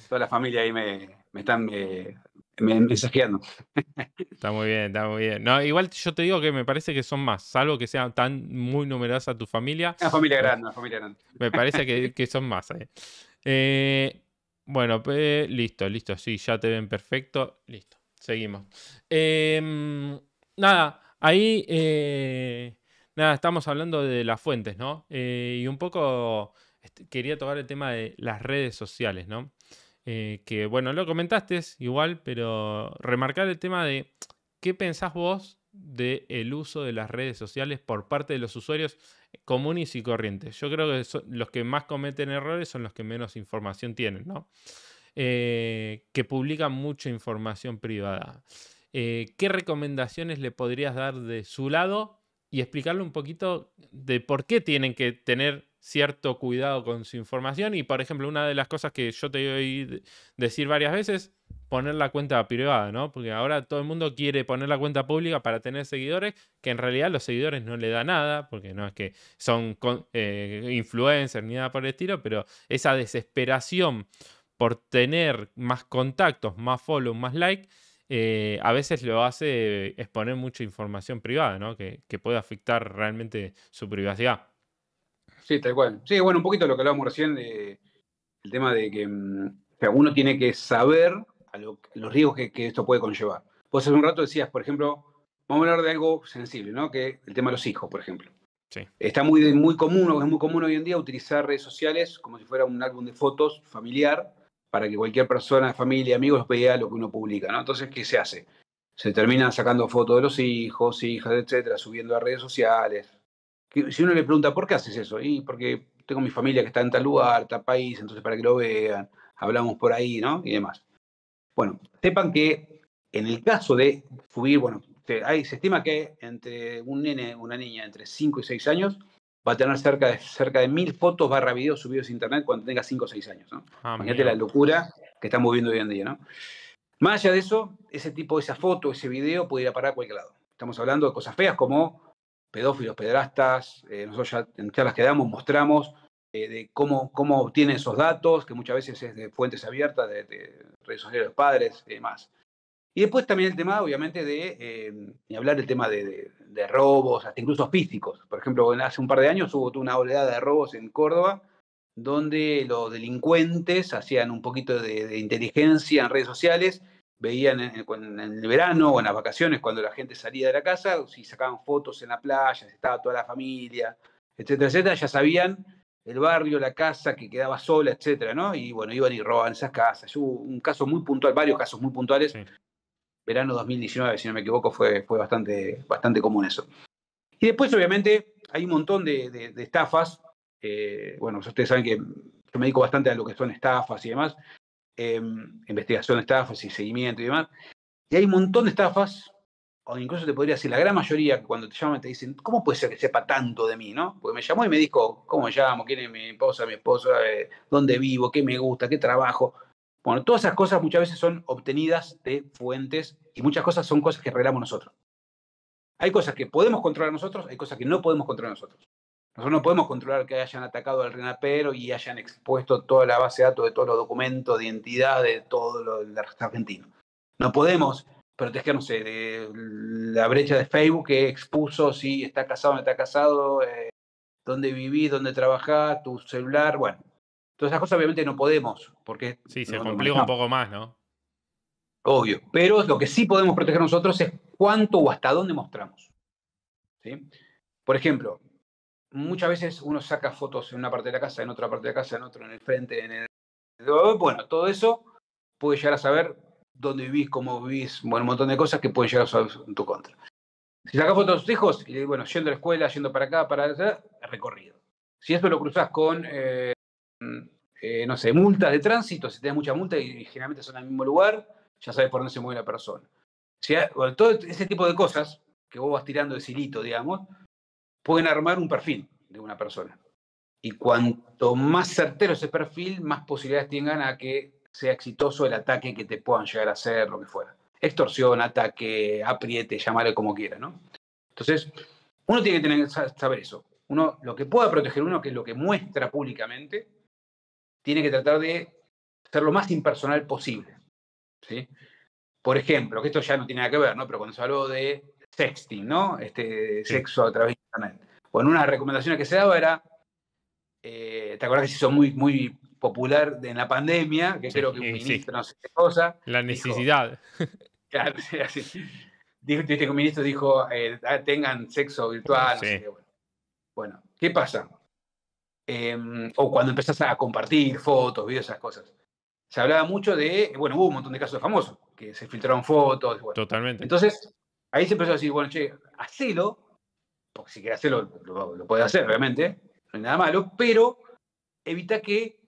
Toda la familia ahí me, me están me, mensajeando. Está muy bien, está muy bien. No, igual yo te digo que me parece que son más, salvo que sea tan muy numerosa tu familia. Una familia grande, una familia grande. Me parece que, que son más. Eh. Eh, bueno, pues, listo, listo. Sí, ya te ven perfecto. Listo, seguimos. Em, nada, ahí. Eh, nada, estamos hablando de las fuentes, ¿no? Eh, y un poco este, quería tocar el tema de las redes sociales, ¿no? Eh, que bueno, lo comentaste igual, pero remarcar el tema de qué pensás vos del uso de las redes sociales por parte de los usuarios comunes y corrientes. Yo creo que los que más cometen errores son los que menos información tienen, ¿no? Eh, que publican mucha información privada. Eh, ¿Qué recomendaciones le podrías dar de su lado y explicarle un poquito de por qué tienen que tener cierto cuidado con su información. Y por ejemplo, una de las cosas que yo te voy a decir varias veces, poner la cuenta privada, ¿no? Porque ahora todo el mundo quiere poner la cuenta pública para tener seguidores, que en realidad los seguidores no le da nada, porque no es que son eh, influencers ni nada por el estilo, pero esa desesperación por tener más contactos, más follow, más like, eh, a veces lo hace exponer mucha información privada, ¿no? Que, que puede afectar realmente su privacidad. Sí, tal cual. Sí, bueno, un poquito lo que hablábamos recién, del el tema de que mm, uno tiene que saber los riesgos que, esto puede conllevar. Vos hace un rato decías, por ejemplo, vamos a hablar de algo sensible, ¿no? Que el tema de los hijos, por ejemplo. Sí. Está muy, muy común, es muy común hoy en día utilizar redes sociales como si fuera un álbum de fotos familiar para que cualquier persona, familia, amigos vea lo que uno publica, ¿no? Entonces, ¿qué se hace? Se termina sacando fotos de los hijos, hijas, etcétera, subiendo a redes sociales, si uno le pregunta, ¿por qué haces eso? Y porque tengo mi familia que está en tal lugar, tal país, entonces para que lo vean, hablamos por ahí, ¿no? Y demás. Bueno, sepan que en el caso de subir, bueno, se estima que entre un nene, una niña entre 5 y 6 años va a tener cerca de, cerca de mil fotos barra videos subidos a internet cuando tenga 5 o 6 años, ¿no? Ah, Imagínate la locura que estamos viendo hoy en día, ¿no? Más allá de eso, ese tipo, esa foto, ese video puede ir a parar a cualquier lado. Estamos hablando de cosas feas como pedófilos, pedrastas, eh, nosotros ya en charlas que damos mostramos eh, de cómo, cómo obtienen esos datos, que muchas veces es de fuentes abiertas, de, redes sociales de los padres y demás. Y después también el tema, obviamente, de, em, hablar del tema de, robos, hasta incluso písticos. Por ejemplo, hace un par de años hubo una oleada de robos en Córdoba, donde los delincuentes hacían un poquito de inteligencia en redes sociales veían en, el verano o en las vacaciones, cuando la gente salía de la casa, si sacaban fotos en la playa, estaba toda la familia, etcétera, etcétera, ya sabían el barrio, la casa que quedaba sola, etcétera, ¿no? Y bueno, iban y robaban esas casas. Hubo un caso muy puntual, varios casos muy puntuales. Verano 2019, si no me equivoco, fue, fue bastante, bastante común eso. Y después, obviamente, hay un montón de, estafas. Eh, bueno, ustedes saben que yo me dedico bastante a lo que son estafas y demás. Em, investigación de estafas y seguimiento y demás. Y hay un montón de estafas, o incluso te podría decir la gran mayoría, cuando te llaman te dicen, ¿cómo puede ser que sepa tanto de mí? ¿no? Porque me llamó y me dijo, ¿cómo llamo? ¿Quién es mi esposa? ¿Mi esposa? Eh, ¿Dónde vivo? ¿Qué me gusta? ¿Qué trabajo? Bueno, todas esas cosas muchas veces son obtenidas de fuentes y muchas cosas son cosas que arreglamos nosotros. Hay cosas que podemos controlar nosotros, hay cosas que no podemos controlar nosotros. Nosotros no podemos controlar que hayan atacado al renapero y hayan expuesto toda la base de datos de todos los documentos de identidad de todo lo argentino. No podemos proteger, no sé, eh, de la brecha de Facebook que expuso si está casado o no está casado, eh, dónde vivís, dónde trabajás, tu celular, bueno. Todas esas cosas obviamente no podemos, porque... Sí, se complica un poco más, ¿no? Obvio, pero lo que sí podemos proteger nosotros es cuánto o hasta dónde mostramos. ¿sí? Por ejemplo, muchas veces uno saca fotos en una parte de la casa, en otra parte de la casa, en otro, en el frente, en el... Bueno, todo eso puede llegar a saber dónde vivís, cómo vivís, bueno, un montón de cosas que pueden llegar a saber en tu contra. Si sacas fotos de tus hijos, y bueno, yendo a la escuela, yendo para acá, para allá, recorrido. Si esto lo cruzas con, eh, eh, no sé, multas de tránsito, si tienes mucha multas y, generalmente son en el mismo lugar, ya sabes por dónde se mueve la persona. O todo ese tipo de cosas que vos vas tirando de silito, digamos, pueden armar un perfil de una persona. Y cuanto más certero ese perfil, más posibilidades tengan a que sea exitoso el ataque que te puedan llegar a hacer, lo que fuera. Extorsión, ataque, apriete, llamarle como quiera, ¿no? Entonces, uno tiene que saber eso. Uno, lo que pueda proteger uno, que es lo que muestra públicamente, tiene que tratar de ser lo más impersonal posible. ¿sí? Por ejemplo, que esto ya no tiene nada que ver, ¿no? Pero cuando se habló de sexting, ¿no? Este, Sexo a través de Internet. Bueno, una recomendaciones que se daba era, eh, ¿te acuerdas que se hizo muy, muy popular en la pandemia? Que creo que un ministro, no sé qué cosa. La necesidad. claro, así. Dijo, que un ministro dijo, eh, ah, tengan sexo virtual, bueno. ¿qué pasa? Em, o cuando empezás a compartir fotos, videos, esas cosas. Se hablaba mucho de, bueno, hubo un montón de casos famosos, que se filtraron fotos. Totalmente. Entonces, Ahí se empezó a decir, bueno, che, hacelo, porque si quieres hacerlo, lo, puede puedes hacer realmente, no hay nada malo, pero evita que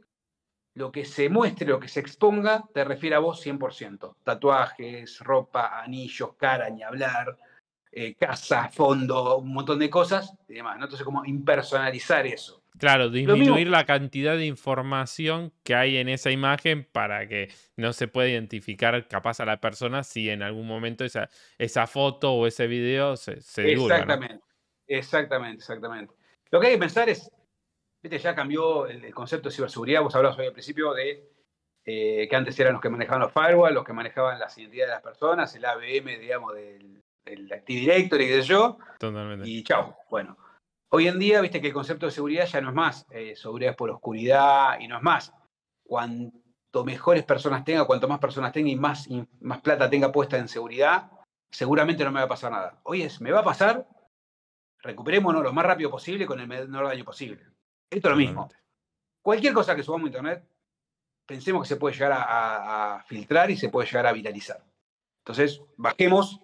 lo que se muestre, lo que se exponga, te refiera a vos 100%. Tatuajes, ropa, anillos, cara, ni hablar, eh, casa, fondo, un montón de cosas y demás. ¿no? Entonces, ¿cómo impersonalizar eso. Claro, disminuir la cantidad de información que hay en esa imagen para que no se pueda identificar capaz a la persona si en algún momento esa, esa foto o ese video se, se divulga. Exactamente, exactamente, exactamente. Lo que hay que pensar es, viste, ya cambió el, concepto de ciberseguridad, vos hablabas hoy al principio de eh, que antes eran los que manejaban los firewalls, los que manejaban las identidades de las personas, el ABM, digamos, del, el Active Directory, y yo. Totalmente. Y chao. Bueno. Hoy en día, viste que el concepto de seguridad ya no es más eh, seguridad por oscuridad y no es más. Cuanto mejores personas tenga, cuanto más personas tenga y más, más plata tenga puesta en seguridad, seguramente no me va a pasar nada. hoy es me va a pasar, recuperémonos lo más rápido posible con el menor daño posible. Esto es lo mismo. Cualquier cosa que subamos a internet, pensemos que se puede llegar a, a filtrar y se puede llegar a viralizar. Entonces, bajemos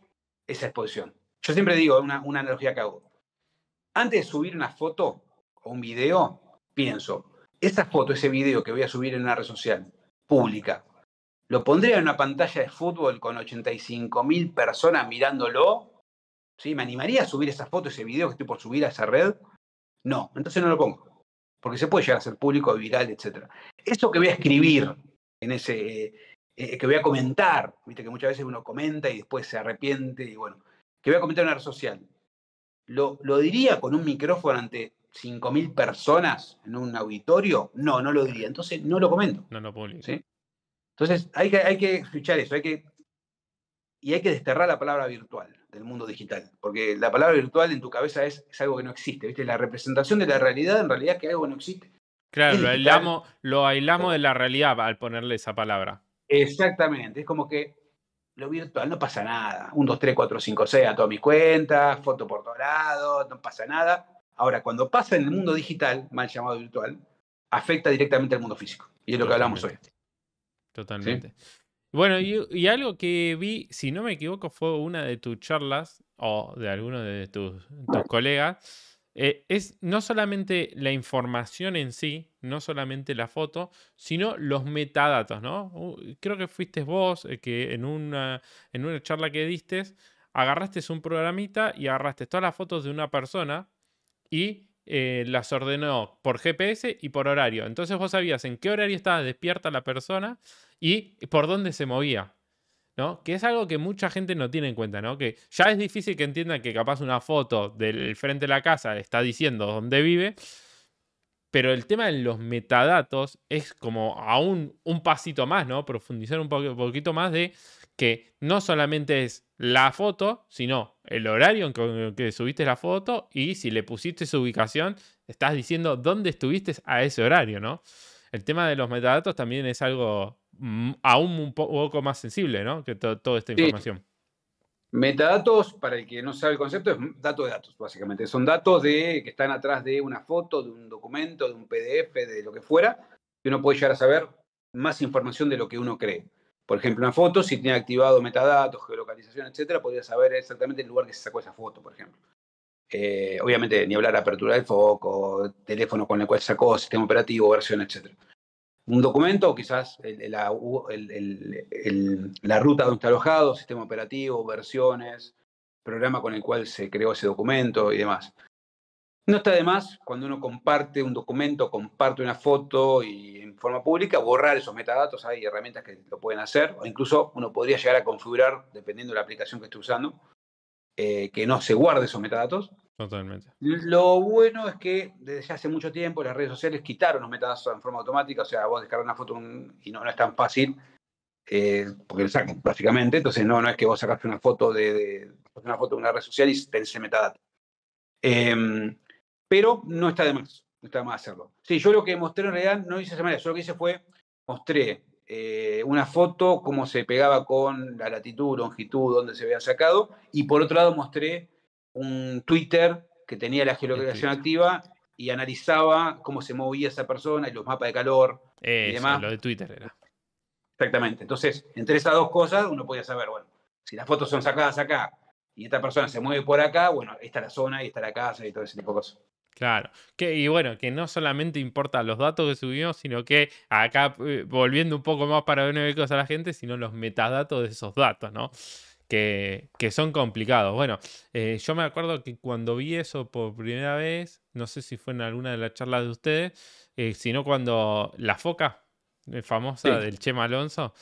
esa exposición. Yo siempre digo una, una analogía que hago. Antes de subir una foto o un video, pienso, esa foto, ese video que voy a subir en una red social pública, ¿lo pondría en una pantalla de fútbol con 85 mil personas mirándolo? ¿Sí? ¿Me animaría a subir esa foto, ese video que estoy por subir a esa red? No, entonces no lo pongo, porque se puede llegar a ser público, viral, etc. Eso que voy a escribir en ese, eh, eh, que voy a comentar, viste que muchas veces uno comenta y después se arrepiente, y bueno, que voy a comentar en una red social. ¿Lo, lo diría con un micrófono ante 5.000 personas en un auditorio? No, no lo diría. Entonces no lo comento. No lo publico. Entonces hay que, hay que escuchar eso, hay que y hay que desterrar la palabra virtual del mundo digital, porque la palabra virtual en tu cabeza es, algo que no existe, ¿viste? La representación de la realidad en realidad es que algo no existe. Claro, lo lo aislamos de la realidad al ponerle esa palabra. Exactamente, es como que lo virtual no pasa nada. Un, 2, 3, 4, 5, 6 a todas mis cuentas, foto por todos lados, no pasa nada. Ahora, cuando pasa en el mundo digital, mal llamado virtual, afecta directamente al mundo físico. Y es lo que hablamos hoy. Totalmente. Bueno, y, algo que vi, si no me equivoco, fue una de tus charlas o de alguno de tus colegas eh, es no solamente la información en sí, no solamente la foto, sino los metadatos, ¿no? Uh, creo que fuiste vos eh, que en una, charla que diste, agarraste un programita y agarraste todas las fotos de una persona y eh, las ordenó por GPS y por horario. Entonces vos sabías en qué horario estaba despierta la persona y por dónde se movía. ¿no? Que es algo que mucha gente no tiene en cuenta, ¿no? Que ya es difícil que entiendan que capaz una foto del frente de la casa está diciendo dónde vive, pero el tema de los metadatos es como aún un pasito más, ¿no? Profundizar un poquito más de que no solamente es la foto, sino el horario en que, que subiste la foto y si le pusiste su ubicación, estás diciendo dónde estuviste a ese horario, ¿no? El tema de los metadatos también es algo Mm, aún un poco más sensible, ¿no? Que toda esta información. Metadatos, para el que no sabe el concepto, es dato de datos, básicamente. Son datos de, que están atrás de una foto, de un documento, de un PDF, de lo que fuera, que uno puede llegar a saber más información de lo que uno cree. Por ejemplo, una foto, si tiene activado metadatos, geolocalización, etcétera, podría saber exactamente el lugar que se sacó esa foto, por ejemplo. Eh, obviamente, ni hablar de apertura del foco, teléfono con el cual sacó, sistema operativo, versión, etcétera un documento, o quizás la ruta donde está alojado, sistema operativo, versiones, programa con el cual se creó ese documento y demás. No está de más, cuando uno comparte un documento, comparte una foto y en forma pública, borrar esos metadatos. Hay herramientas que lo pueden hacer, o incluso uno podría llegar a configurar, dependiendo de la aplicación que esté usando, eh, que no se guarde esos metadatos. Totalmente. Lo bueno es que desde hace mucho tiempo las redes sociales quitaron los metadatos en forma automática, o sea, vos descargas una foto y no, es tan fácil, eh, porque lo sacan prácticamente, entonces no, no es que vos sacaste una foto de, una foto una red social y tenés el metadato. Em, pero no está de más, está más hacerlo. Sí, yo lo que mostré en realidad no hice esa manera, yo lo que hice fue, mostré eh, una foto, cómo se pegaba con la latitud, longitud, dónde se había sacado, y por otro lado mostré un Twitter que tenía la geolocalización activa y analizaba cómo se movía esa persona y los mapas de calor y demás. Lo de Twitter era. Exactamente. Entonces, entre esas dos cosas, uno podía saber, bueno, si las fotos son sacadas acá y esta persona se mueve por acá, bueno, esta es la zona y está la casa y todo ese tipo de cosas. Claro, que, y bueno, que no solamente importa los datos que subimos, sino que acá eh, volviendo un poco más para ver cosas a la gente, sino los metadatos de esos datos, ¿no? Que, que son complicados. Bueno, eh, yo me acuerdo que cuando vi eso por primera vez, no sé si fue en alguna de las charlas de ustedes, eh, sino cuando la foca famosa del Chema Alonso,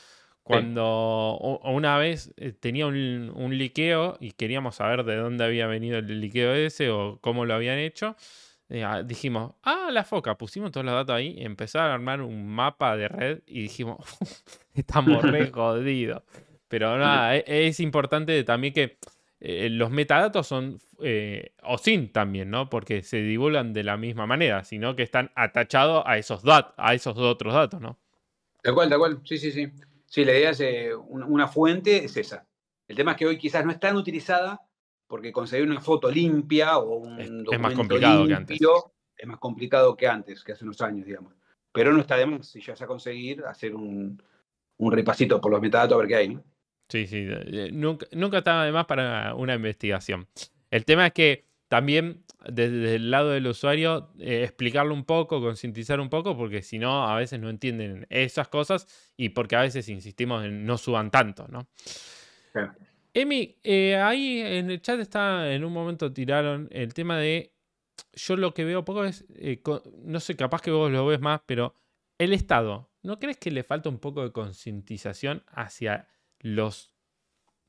cuando una vez eh, tenía un, un, liqueo y queríamos saber de dónde había venido el liqueo ese o cómo lo habían hecho, eh, ah, dijimos, ah, la foca, pusimos todos los datos ahí, empezaron a armar un mapa de red y dijimos, estamos re jodidos. Pero nada, e, es, importante también que eh, los metadatos son o sin también, ¿no? Porque se divulgan de la misma manera, sino que están atachados a esos, datos a esos otros datos, ¿no? de cual, de cual, sí, sí, sí. Sí, la idea es eh, una, fuente, es esa. El tema es que hoy quizás no es tan utilizada porque conseguir una foto limpia o un documento es más complicado limpio, que antes. es más complicado que antes, que hace unos años, digamos. Pero no está de más, si va a conseguir, hacer un, un repasito por los metadatos a ver qué hay. ¿no? Sí, sí, nunca, nunca está de más para una investigación. El tema es que también desde el lado del usuario eh, explicarlo un poco, concientizar un poco, porque si no, a veces no entienden esas cosas y porque a veces insistimos en no suban tanto, ¿no? Emi, eh, ahí en el chat está, en un momento tiraron el tema de, yo lo que veo poco es, eh, no sé, capaz que vos lo ves más, pero el Estado, ¿no crees que le falta un poco de concientización hacia los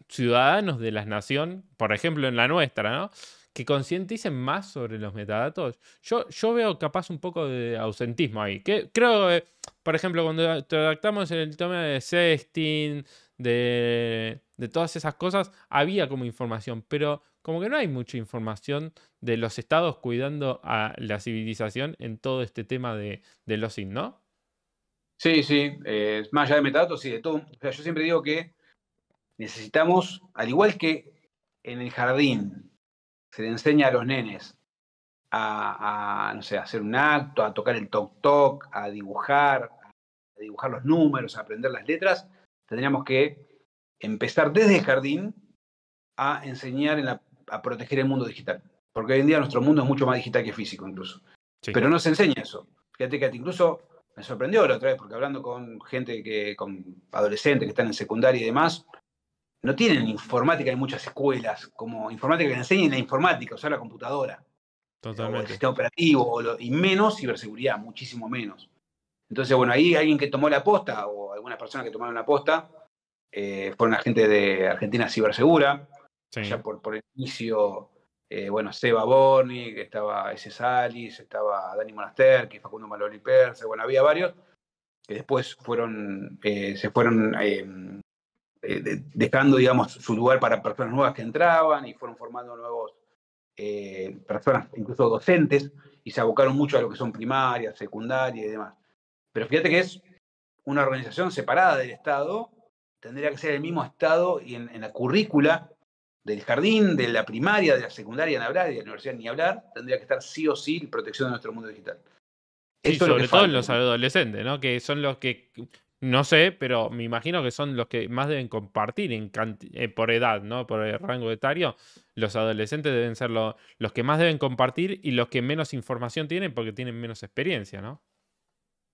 ciudadanos de la nación, por ejemplo en la nuestra, ¿no? que concienticen más sobre los metadatos. Yo, yo veo capaz un poco de ausentismo ahí. Que, creo, eh, por ejemplo, cuando adaptamos en el tema de sexting, de, todas esas cosas, había como información, pero como que no hay mucha información de los estados cuidando a la civilización en todo este tema de, los sin, ¿no? Sí, sí, eh, más allá de metadatos y de todo. yo siempre digo que necesitamos, al igual que en el jardín, se le enseña a los nenes a, no sé, hacer un acto, a tocar el toc-toc, a dibujar, a dibujar los números, a aprender las letras, tendríamos que empezar desde el jardín a enseñar a proteger el mundo digital. Porque hoy en día nuestro mundo es mucho más digital que físico incluso. Pero no se enseña eso. Fíjate que incluso me sorprendió la otra vez, porque hablando con gente que, con adolescentes que están en secundaria y demás, no tienen informática, hay muchas escuelas como informática que enseñen la informática, o sea, la computadora. Totalmente. O el sistema operativo, y menos ciberseguridad, muchísimo menos. Entonces, bueno, ahí alguien que tomó la aposta, o algunas personas que tomaron la aposta, eh, fueron agentes de Argentina Cibersegura, ya por, por el inicio, eh, bueno, Seba que estaba ese Salis, estaba Dani Monaster, que Facundo Maloli Perse, bueno, había varios que después fueron, eh, se fueron eh, eh, dejando, digamos, su lugar para personas nuevas que entraban y fueron formando nuevos eh, personas, incluso docentes, y se abocaron mucho a lo que son primarias, secundaria y demás. Pero fíjate que es una organización separada del Estado, tendría que ser el mismo Estado y en, la currícula del jardín, de la primaria, de la secundaria, ni hablar, de la universidad, ni hablar, tendría que estar sí o sí protección de nuestro mundo digital. Sí, sobre todo en los adolescentes, ¿no? Que son los que no sé, pero me imagino que son los que más deben compartir en eh, por edad, ¿no? Por el rango etario. Los adolescentes deben ser los que más deben compartir y los que menos información tienen porque tienen menos experiencia, ¿no?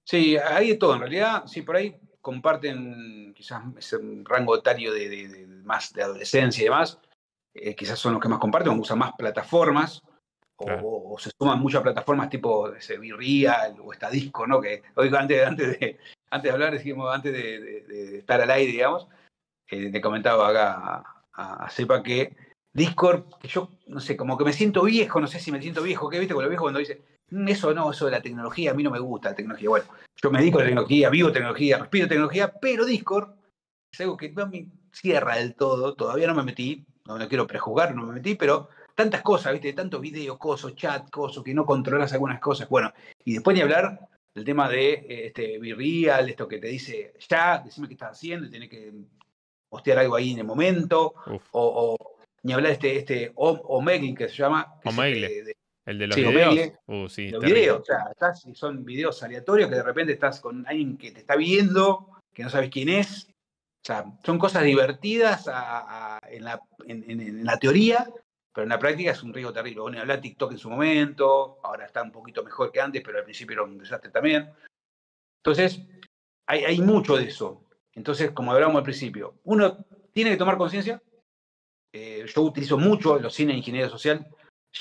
Sí, hay de todo. En realidad, sí, por ahí comparten quizás ese rango etario de, más de adolescencia y demás. Eh, quizás son los que más comparten, usan más plataformas. O, se suman muchas plataformas tipo ese, V-Real o Estadisco, ¿no? Que obviamente antes de, antes de hablar, antes de, estar al aire, digamos, te eh, comentaba acá a, Sepa que Discord, que yo, no sé, como que me siento viejo, no sé si me siento viejo, ¿qué viste con los viejos cuando dice, mm, eso no, eso de la tecnología, a mí no me gusta la tecnología? Bueno, yo me dedico a la tecnología, vivo tecnología, respiro tecnología, pero Discord es algo que no me cierra del todo, todavía no me metí, no, quiero prejuzgar, no me metí, pero tantas cosas, ¿viste? Tantos video, coso, chat, coso, que no controlas algunas cosas. Bueno, y después de hablar el tema de eh, este virreal, esto que te dice ya, decime qué estás haciendo y tenés que postear algo ahí en el momento, o, ni hablar este, este Omegle que se llama. el de los videos. Uh, los videos, o sea, son videos aleatorios que de repente estás con alguien que te está viendo, que no sabes quién es. O sea, son cosas divertidas en, la, en, la teoría, pero en la práctica es un riesgo terrible. Bueno, habla TikTok en su momento, ahora está un poquito mejor que antes, pero al principio era un desastre también. Entonces, hay, mucho de eso. Entonces, como hablábamos al principio, uno tiene que tomar conciencia. Eh, yo utilizo mucho los cines de ingeniería social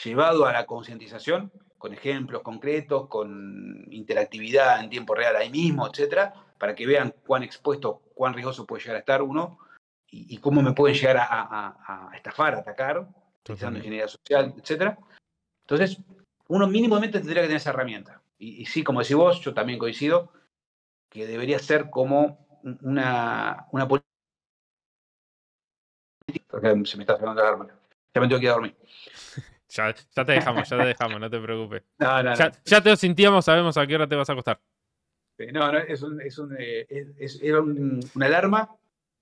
llevado a la concientización, con ejemplos concretos, con interactividad en tiempo real ahí mismo, etcétera, para que vean cuán expuesto, cuán riesgoso puede llegar a estar uno y, cómo me pueden llegar a, a estafar, a atacar utilizando ingeniería social, etcétera. Entonces, uno mínimamente tendría que tener esa herramienta. Y, sí, como decís vos, yo también coincido, que debería ser como una, una política. Se me está sonando la alarma. Ya me tengo que ir a dormir. ya, ya, te dejamos, ya te dejamos, no te preocupes. ya, ya, te sentíamos, sabemos a qué hora te vas a acostar. No, no, es, un, es, un, eh, es, era una alarma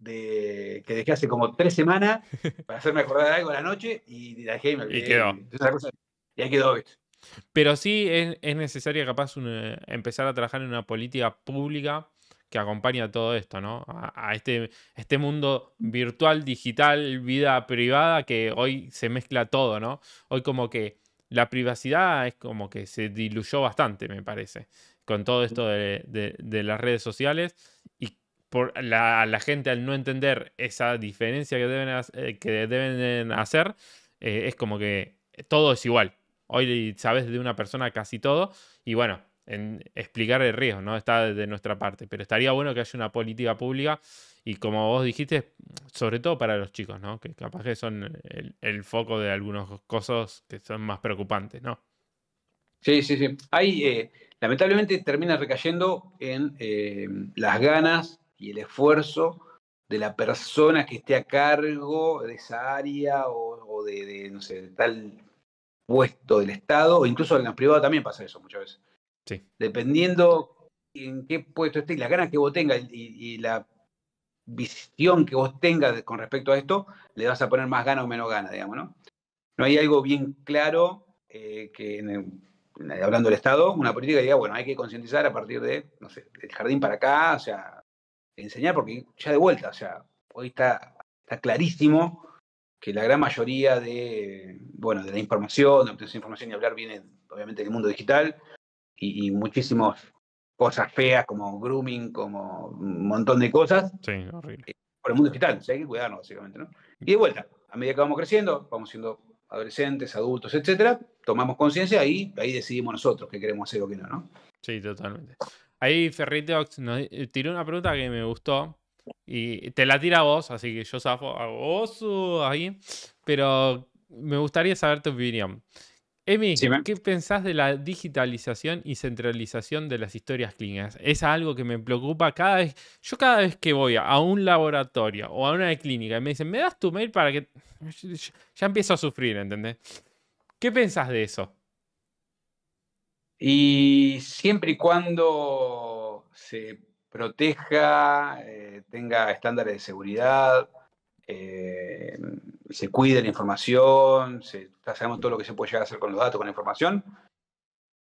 que dejé hace como tres semanas para hacerme acordar algo en la noche y dejé y me quedó. y ahí quedó. Pero sí es, es necesaria capaz eh, empezar a trabajar en una política pública que acompañe a todo esto, ¿no? A, este, este mundo virtual, digital, vida privada que hoy se mezcla todo, ¿no? Hoy como que la privacidad es como que se diluyó bastante, me parece, con todo esto de, de, de las redes sociales y por la, gente al no entender esa diferencia que deben, eh, que deben hacer, eh, es como que todo es igual. Hoy sabes de una persona casi todo y bueno, explicar el riesgo, ¿no? Está de nuestra parte. Pero estaría bueno que haya una política pública y como vos dijiste, sobre todo para los chicos, ¿no? Que capaz que son el, foco de algunos cosas que son más preocupantes, ¿no? Sí, sí, sí. Eh, lamentablemente termina recayendo en las ganas y el esfuerzo de la persona que esté a cargo de esa área o, de, no sé, tal puesto del Estado, o incluso en las privadas también pasa eso muchas veces. Dependiendo en qué puesto estés, las ganas que vos tengas y, la visión que vos tengas con respecto a esto, le vas a poner más gana o menos gana, digamos, ¿no? No hay algo bien claro eh, que, en hablando del Estado, una política diga, bueno, hay que concientizar a partir de, no sé, el jardín para acá, o sea, enseñar, porque ya de vuelta, o sea, hoy está, está clarísimo que la gran mayoría de, bueno, de la información, de obtención de información y hablar viene obviamente del mundo digital y, y muchísimas cosas feas como grooming, como un montón de cosas. Sí, eh, Por el mundo digital, hay que cuidarnos básicamente, ¿no? Y de vuelta, a medida que vamos creciendo, vamos siendo adolescentes, adultos, etcétera, tomamos conciencia y ahí decidimos nosotros qué queremos hacer o qué no, ¿no? Sí, totalmente. Ahí Ferritox nos eh, tiró una pregunta que me gustó. Y te la tira vos, así que yo safo a vos uh, ahí. Pero me gustaría saber tu opinión. Emi, ¿qué pensás de la digitalización y centralización de las historias clínicas? Es algo que me preocupa cada vez. Yo cada vez que voy a un laboratorio o a una clínica y me dicen, ¿me das tu mail para que...? Ya empiezo a sufrir, ¿entendés? ¿Qué pensás de eso? Y siempre y cuando se proteja, eh, tenga estándares de seguridad, eh, se cuide la información, se, sabemos todo lo que se puede llegar a hacer con los datos, con la información,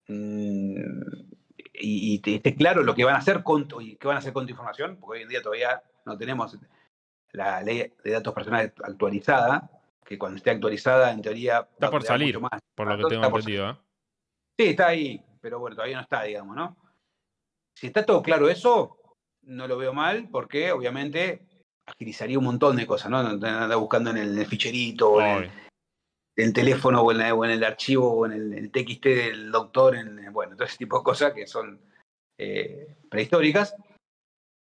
mm, y, esté claro lo que van a hacer con tu, y qué van a hacer con tu información, porque hoy en día todavía no tenemos la ley de datos personales actualizada, que cuando esté actualizada, en teoría... Está por salir, por lo que tengo entendido. ¿eh? Sí, está ahí pero bueno, todavía no está, digamos, ¿no? Si está todo claro eso, no lo veo mal, porque obviamente agilizaría un montón de cosas, ¿no? Andar buscando en el, ficherito en el, teléfono o en, el archivo o en el, TXT del doctor, bueno, todo ese tipo de cosas que son eh, prehistóricas.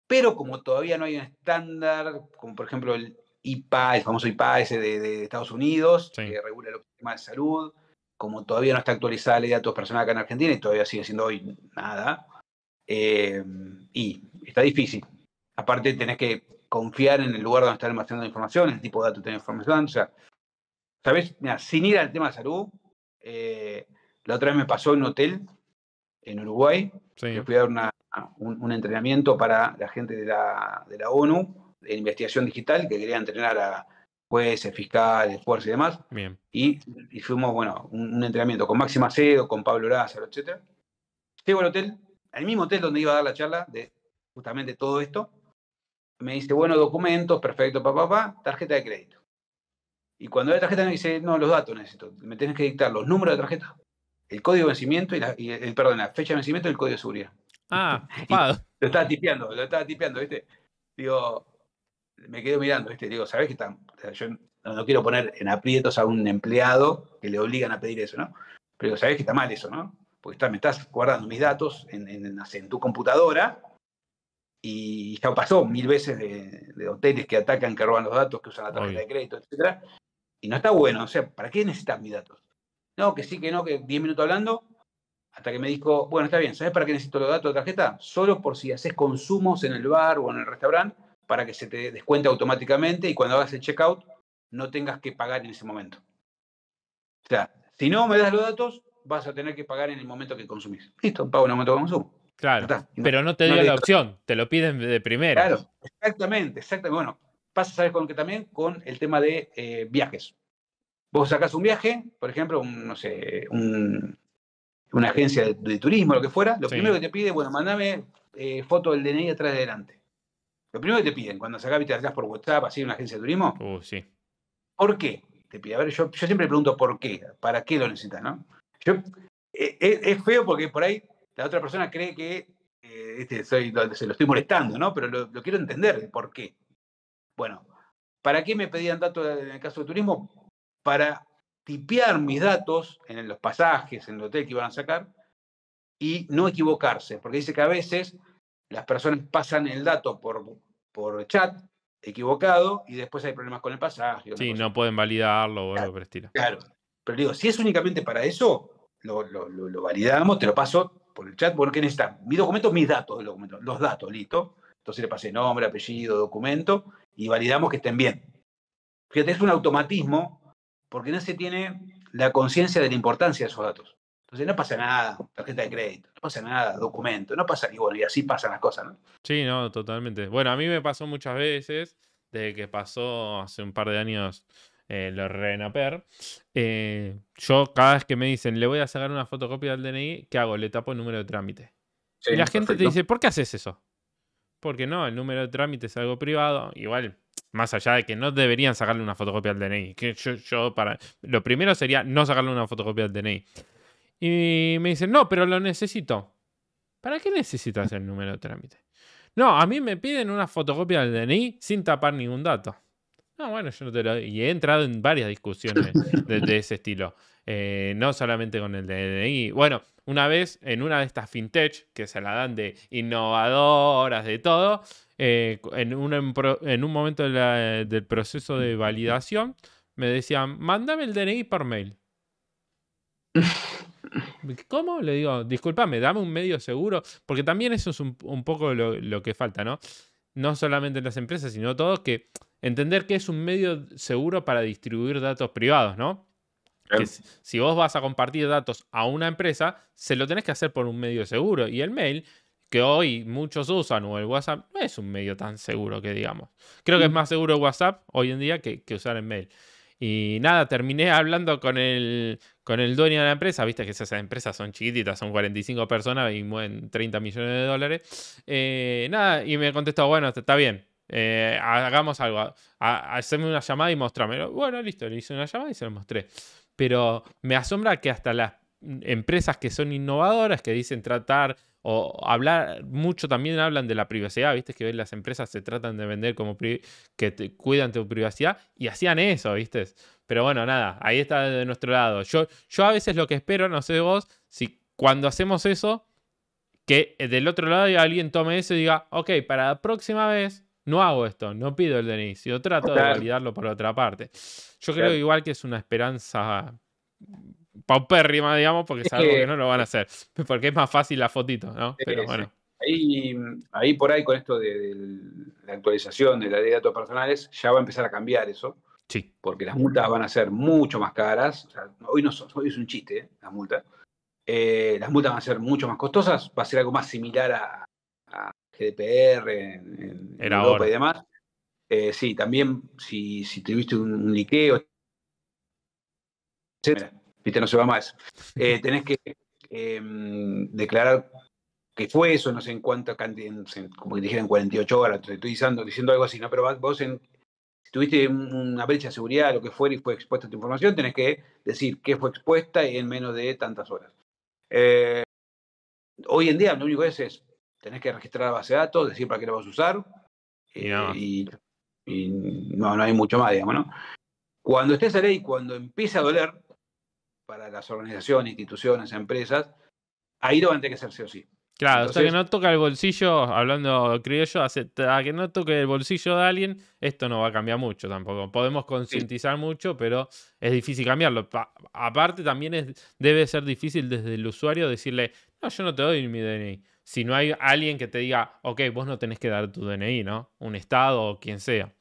Pero como todavía no hay un estándar, como por ejemplo el IPA, el famoso IPA ese de, Estados Unidos, que regula los temas de salud, como todavía no está actualizada la ley de datos personales acá en Argentina y todavía sigue siendo hoy nada, eh, y está difícil. Aparte tenés que confiar en el lugar donde está almacenando la información, el tipo de datos de información, o sea, ¿sabes? Mira, sin ir al tema de salud, eh, la otra vez me pasó en un hotel en Uruguay, fui a dar un, entrenamiento para la gente de la, ONU, de investigación digital, que quería entrenar a jueces, fiscales, fuerzas y demás. Bien. Y, fuimos, bueno, un, entrenamiento con Máximo Macedo, con Pablo Lázaro, etc. Llego al hotel, al mismo hotel donde iba a dar la charla de justamente todo esto. Me dice, bueno, documentos, perfecto, papá, papá, tarjeta de crédito. Y cuando la tarjeta me dice, no, los datos necesito, me tenés que dictar los números de tarjeta, el código de vencimiento y, la, el, perdón, la fecha de vencimiento y el código de seguridad. Ah, lo estaba tipeando, lo estaba tipeando, ¿viste? Digo, me quedo mirando, ¿viste? Digo, ¿sabés qué está yo no, quiero poner en aprietos a un empleado que le obligan a pedir eso, ¿no? Pero digo, ¿sabés que está mal eso, no? Porque me estás guardando mis datos en, en, tu computadora y ya pasó mil veces de, hoteles que atacan, que roban los datos, que usan la tarjeta de crédito, etcétera. Y no está bueno, o sea, ¿para qué necesitas mis datos? No, que sí, que no, que 10 minutos hablando, hasta que me dijo, bueno, está bien, ¿sabes para qué necesito los datos de tarjeta? Solo por si haces consumos en el bar o en el restaurante para que se te descuente automáticamente y cuando hagas el checkout no tengas que pagar en ese momento. O sea, si no me das los datos, vas a tener que pagar en el momento que consumís. Listo, pago en el momento que consumo. Claro, pero no te dio la opción, te lo piden de primera. Claro, exactamente, exactamente. Bueno, pasa, ¿sabes con que también? Con el tema de eh, viajes. Vos sacas un viaje, por ejemplo, un, no sé, una agencia de, turismo, lo que fuera, lo primero que te pide, bueno, mandame eh, foto del DNI atrás de adelante. Lo primero que te piden cuando sacás de atrás por WhatsApp, así en una agencia de turismo. Uh, ¿Por qué? Te pide. A ver, yo, yo siempre pregunto por qué, para qué lo necesitas, ¿no? E, e, es, feo porque por ahí la otra persona cree que eh, este, se lo estoy molestando, ¿no? Pero lo, lo quiero entender, ¿por qué? Bueno, ¿para qué me pedían datos en el caso de turismo? Para tipear mis datos en los pasajes, en el hotel que iban a sacar, y no equivocarse, porque dice que a veces las personas pasan el dato por, por chat equivocado y después hay problemas con el pasaje. Sí, no pueden validarlo o algo por estilo. Claro, pero digo, si es únicamente para eso, lo, validamos, te lo paso por el chat, porque está? mi documento, mis datos los datos, listo. Entonces le pasé nombre, apellido, documento y validamos que estén bien. Fíjate, es un automatismo porque no se tiene la conciencia de la importancia de esos datos. Entonces no pasa nada, tarjeta de crédito, no pasa nada, documento, no pasa, y bueno, y así pasan las cosas, ¿no? Sí, no, totalmente. Bueno, a mí me pasó muchas veces, desde que pasó hace un par de años los eh, lo Renaper, eh, yo cada vez que me dicen, le voy a sacar una fotocopia del DNI, ¿qué hago? Le tapo el número de trámite. y la gente te dice, ¿por qué haces eso? Porque no, el número de trámite es algo privado, igual más allá de que no deberían sacarle una fotocopia al DNI. Que yo, para. Lo primero sería no sacarle una fotocopia al DNI. Y me dicen, no, pero lo necesito. ¿Para qué necesitas el número de trámite? No, a mí me piden una fotocopia del DNI sin tapar ningún dato. No, bueno, yo no te lo... Y he entrado en varias discusiones de, ese estilo. Eh, no solamente con el DNI. Bueno, una vez en una de estas fintech que se la dan de innovadoras, de todo, eh, en, un, en, un, momento del proceso de validación, me decían, mándame el DNI por mail. ¿Cómo? Le digo, Disculpame, dame un medio seguro, porque también eso es un, poco lo, que falta, ¿no? No solamente en las empresas, sino todos, que entender que es un medio seguro para distribuir datos privados, ¿no? si vos vas a compartir datos a una empresa, se lo tenés que hacer por un medio seguro. Y el mail, que hoy muchos usan, o el WhatsApp, no es un medio tan seguro que digamos. Creo que es mm. más seguro WhatsApp hoy en día que, que usar el mail. Y nada, terminé hablando con el, con el dueño de la empresa, viste que esas empresas son chiquititas, son 45 personas y mueven 30 millones de dólares. Eh, nada, y me contestó, bueno, está bien, eh, hagamos algo, haceme una llamada y mostrámelo. Bueno, listo, le hice una llamada y se lo mostré. Pero me asombra que hasta la empresas que son innovadoras, que dicen tratar o hablar, mucho también hablan de la privacidad, viste que las empresas se tratan de vender como que te cuidan tu privacidad y hacían eso, viste. Pero bueno, nada, ahí está de nuestro lado. Yo, yo a veces lo que espero, no sé vos, si cuando hacemos eso, que del otro lado alguien tome eso y diga, ok, para la próxima vez no hago esto, no pido el DNI, yo trato de validarlo por otra parte. Yo creo igual que es una esperanza paupérrima, digamos, porque es algo que no lo van a hacer. Porque es más fácil la fotito, ¿no? Pero bueno. Ahí, ahí por ahí con esto de, la actualización de la ley de datos personales, ya va a empezar a cambiar eso. Sí. Porque las multas van a ser mucho más caras. hoy, no es un chiste, ¿eh? las multas. Eh, las multas van a ser mucho más costosas. Va a ser algo más similar a, GDPR, en, Europa y demás. Eh, sí, también si, si tuviste un, un liqueo, viste, no se va más. Eh, tenés que em, declarar que fue eso, no sé en cuánta cantidad, como que dijeron 48 horas, te estoy diciendo, algo así, ¿no? Pero vos si tuviste una brecha de seguridad, lo que fuera, y fue expuesta tu información, tenés que decir qué fue expuesta y en menos de tantas horas. Eh, hoy en día lo único que es es, tenés que registrar la base de datos, decir para qué la vas a usar, y eh, no, no, no hay mucho más, digamos, ¿no? Cuando esté esa ley, cuando empiece a doler, para las organizaciones, instituciones, empresas, ahí lo van a que ser sí o sí. Claro, sea, que no toca el bolsillo, hablando criollo, a que no toque el bolsillo de alguien, esto no va a cambiar mucho tampoco. Podemos concientizar mucho, pero es difícil cambiarlo. aparte, también debe ser difícil desde el usuario decirle, no, yo no te doy mi DNI. Si no hay alguien que te diga, ok, vos no tenés que dar tu DNI, ¿no? Un Estado o quien sea.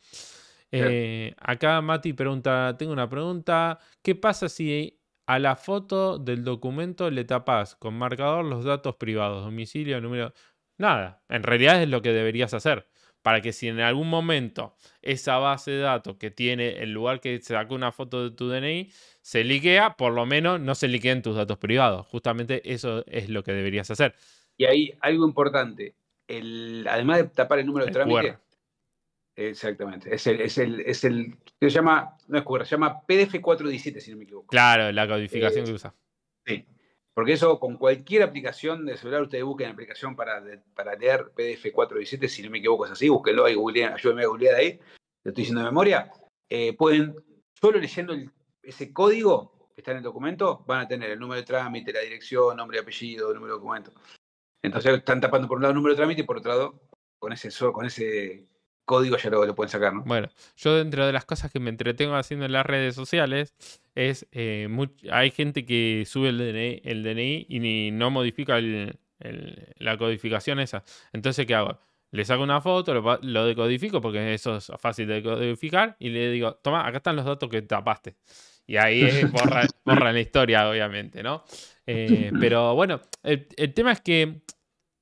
Eh, acá Mati pregunta, tengo una pregunta, ¿qué pasa si a la foto del documento le tapás con marcador los datos privados, domicilio, número... Nada, en realidad es lo que deberías hacer. Para que si en algún momento esa base de datos que tiene el lugar que sacó una foto de tu DNI se liquea, por lo menos no se liqueen tus datos privados. Justamente eso es lo que deberías hacer. Y ahí algo importante, además de tapar el número de trámite, Exactamente. Es el, es el, es el se llama, no es QR, se llama PDF417, si no me equivoco. Claro, la codificación eh, que usa. Sí. Porque eso con cualquier aplicación de celular, ustedes busquen aplicación para, para leer PDF417, si no me equivoco es así, búsquenlo ahí, google ayúdenme a googlear ahí, lo estoy diciendo de memoria. Eh, pueden, solo leyendo ese código que está en el documento, van a tener el número de trámite, la dirección, nombre, apellido, número de documento. Entonces están tapando por un lado el número de trámite y por otro lado, con ese, con ese código ya luego lo pueden sacar. ¿no? Bueno, yo dentro de las cosas que me entretengo haciendo en las redes sociales es, eh, hay gente que sube el DNI, el DNI y no modifica la codificación esa. Entonces, ¿qué hago? Le saco una foto, lo, decodifico porque eso es fácil de decodificar, y le digo, toma, acá están los datos que tapaste. Y ahí borra, la historia, obviamente, ¿no? Eh, pero bueno, el tema es que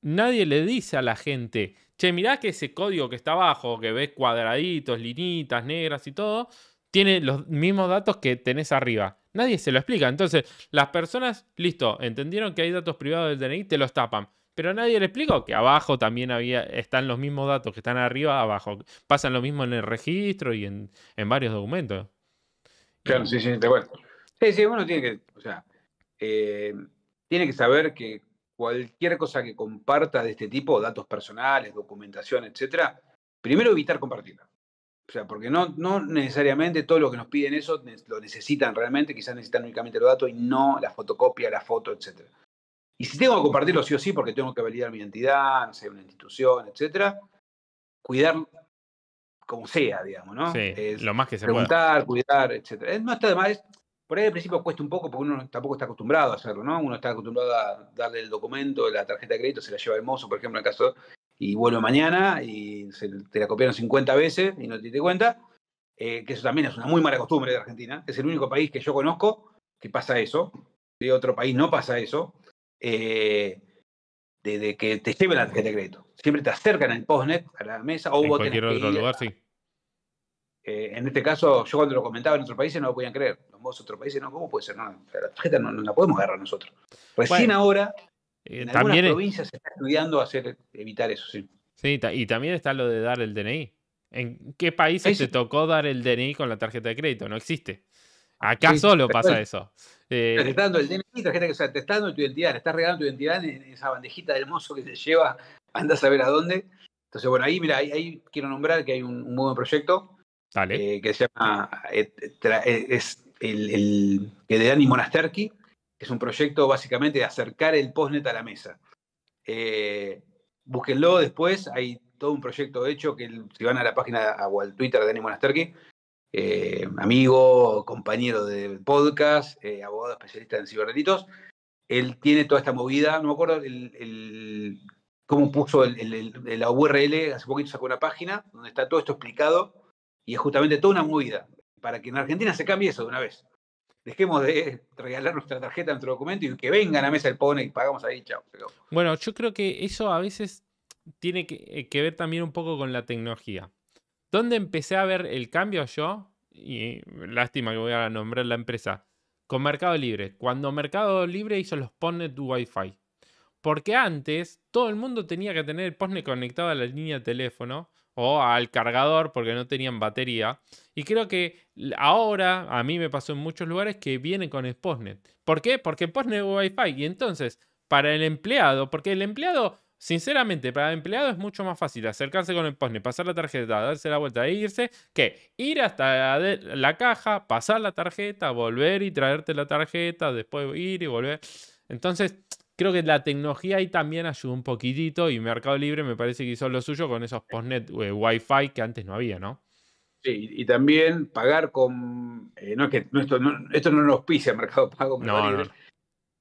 nadie le dice a la gente che, mirá que ese código que está abajo, que ves cuadraditos, linitas, negras y todo, tiene los mismos datos que tenés arriba. Nadie se lo explica. Entonces, las personas, listo, entendieron que hay datos privados del DNI, te los tapan. Pero nadie le explicó que abajo también había, están los mismos datos que están arriba, abajo. Pasan lo mismo en el registro y en, varios documentos. Claro, sí, sí, de acuerdo. Sí, sí, uno tiene que, o sea, eh, tiene que saber que cualquier cosa que compartas de este tipo, datos personales, documentación, etcétera, primero evitar compartirla. O sea, porque no, no necesariamente todo lo que nos piden eso lo necesitan realmente, quizás necesitan únicamente los datos y no la fotocopia, la foto, etcétera. Y si tengo que compartirlo sí o sí, porque tengo que validar mi identidad, no sé, una institución, etcétera, cuidar como sea, digamos, ¿no? Sí, es lo más que se preguntar, cuidar, etcétera. No más, de más. Por ahí al principio cuesta un poco porque uno tampoco está acostumbrado a hacerlo, ¿no? Uno está acostumbrado a darle el documento, la tarjeta de crédito, se la lleva el mozo, por ejemplo, en el caso, y vuelve mañana y se, te la copiaron 50 veces y no te diste cuenta. Eh, que eso también es una muy mala costumbre de Argentina. Es el único país que yo conozco que pasa eso. De otro país no pasa eso. Eh, de, que te lleven la tarjeta de crédito. Siempre te acercan al postnet, a la mesa, o en cualquier otro lugar, sí. Eh, en este caso, yo cuando lo comentaba en otros países no lo podían creer. Vos, otros países, no, ¿cómo puede ser? No, la tarjeta no, la podemos agarrar nosotros. Recién ahora, eh, en algunas provincias se está estudiando hacer, evitar eso, sí. Sí, y también está lo de dar el DNI. ¿En qué países se te tocó dar el DNI con la tarjeta de crédito? No existe. Acá solo pasa eso. Eh, te el DNI, tarjeta que o sea, te tu identidad, te estás regalando tu identidad en esa bandejita del mozo que te lleva, anda a saber a dónde. Entonces, bueno, ahí, mira, ahí, quiero nombrar que hay un, nuevo buen proyecto eh, que se llama, eh, eh, es el, de Dani Monasterki, es un proyecto básicamente de acercar el postnet a la mesa. búsquenlo después, hay todo un proyecto hecho que si van a la página o al Twitter de Dani Monasterki, amigo, compañero de podcast, abogado especialista en ciberdelitos, él tiene toda esta movida, no me acuerdo el, cómo puso la URL, hace poquito sacó una página donde está todo esto explicado y es justamente toda una movida para que en Argentina se cambie eso de una vez. Dejemos de regalar nuestra tarjeta, nuestro documento y que vengan a mesa el pone y pagamos ahí, chao. Bueno, yo creo que eso a veces tiene eh, que, ver también un poco con la tecnología. ¿Dónde empecé a ver el cambio yo? Y eh, lástima que voy a nombrar la empresa. Con Mercado Libre. Cuando Mercado Libre hizo los postnet de Wi-Fi. Porque antes todo el mundo tenía que tener el postnet conectado a la línea de teléfono o al cargador porque no tenían batería. Y creo que ahora, a mí me pasó en muchos lugares que vienen con el postnet. ¿Por qué? Porque el postnet es Wi-Fi. Y entonces, para el empleado, porque el empleado, sinceramente, para el empleado es mucho más fácil acercarse con el postnet, pasar la tarjeta, darse la vuelta e irse, que ir hasta la, la caja, pasar la tarjeta, volver y traerte la tarjeta, después ir y volver. Entonces, Creo que la tecnología ahí también ayuda un poquitito y Mercado Libre me parece que hizo lo suyo con esos postnet WiFi eh, Wi-Fi que antes no había, ¿no? Sí, y también pagar con. Eh, no es que esto, no, esto no nos pise Mercado Pago,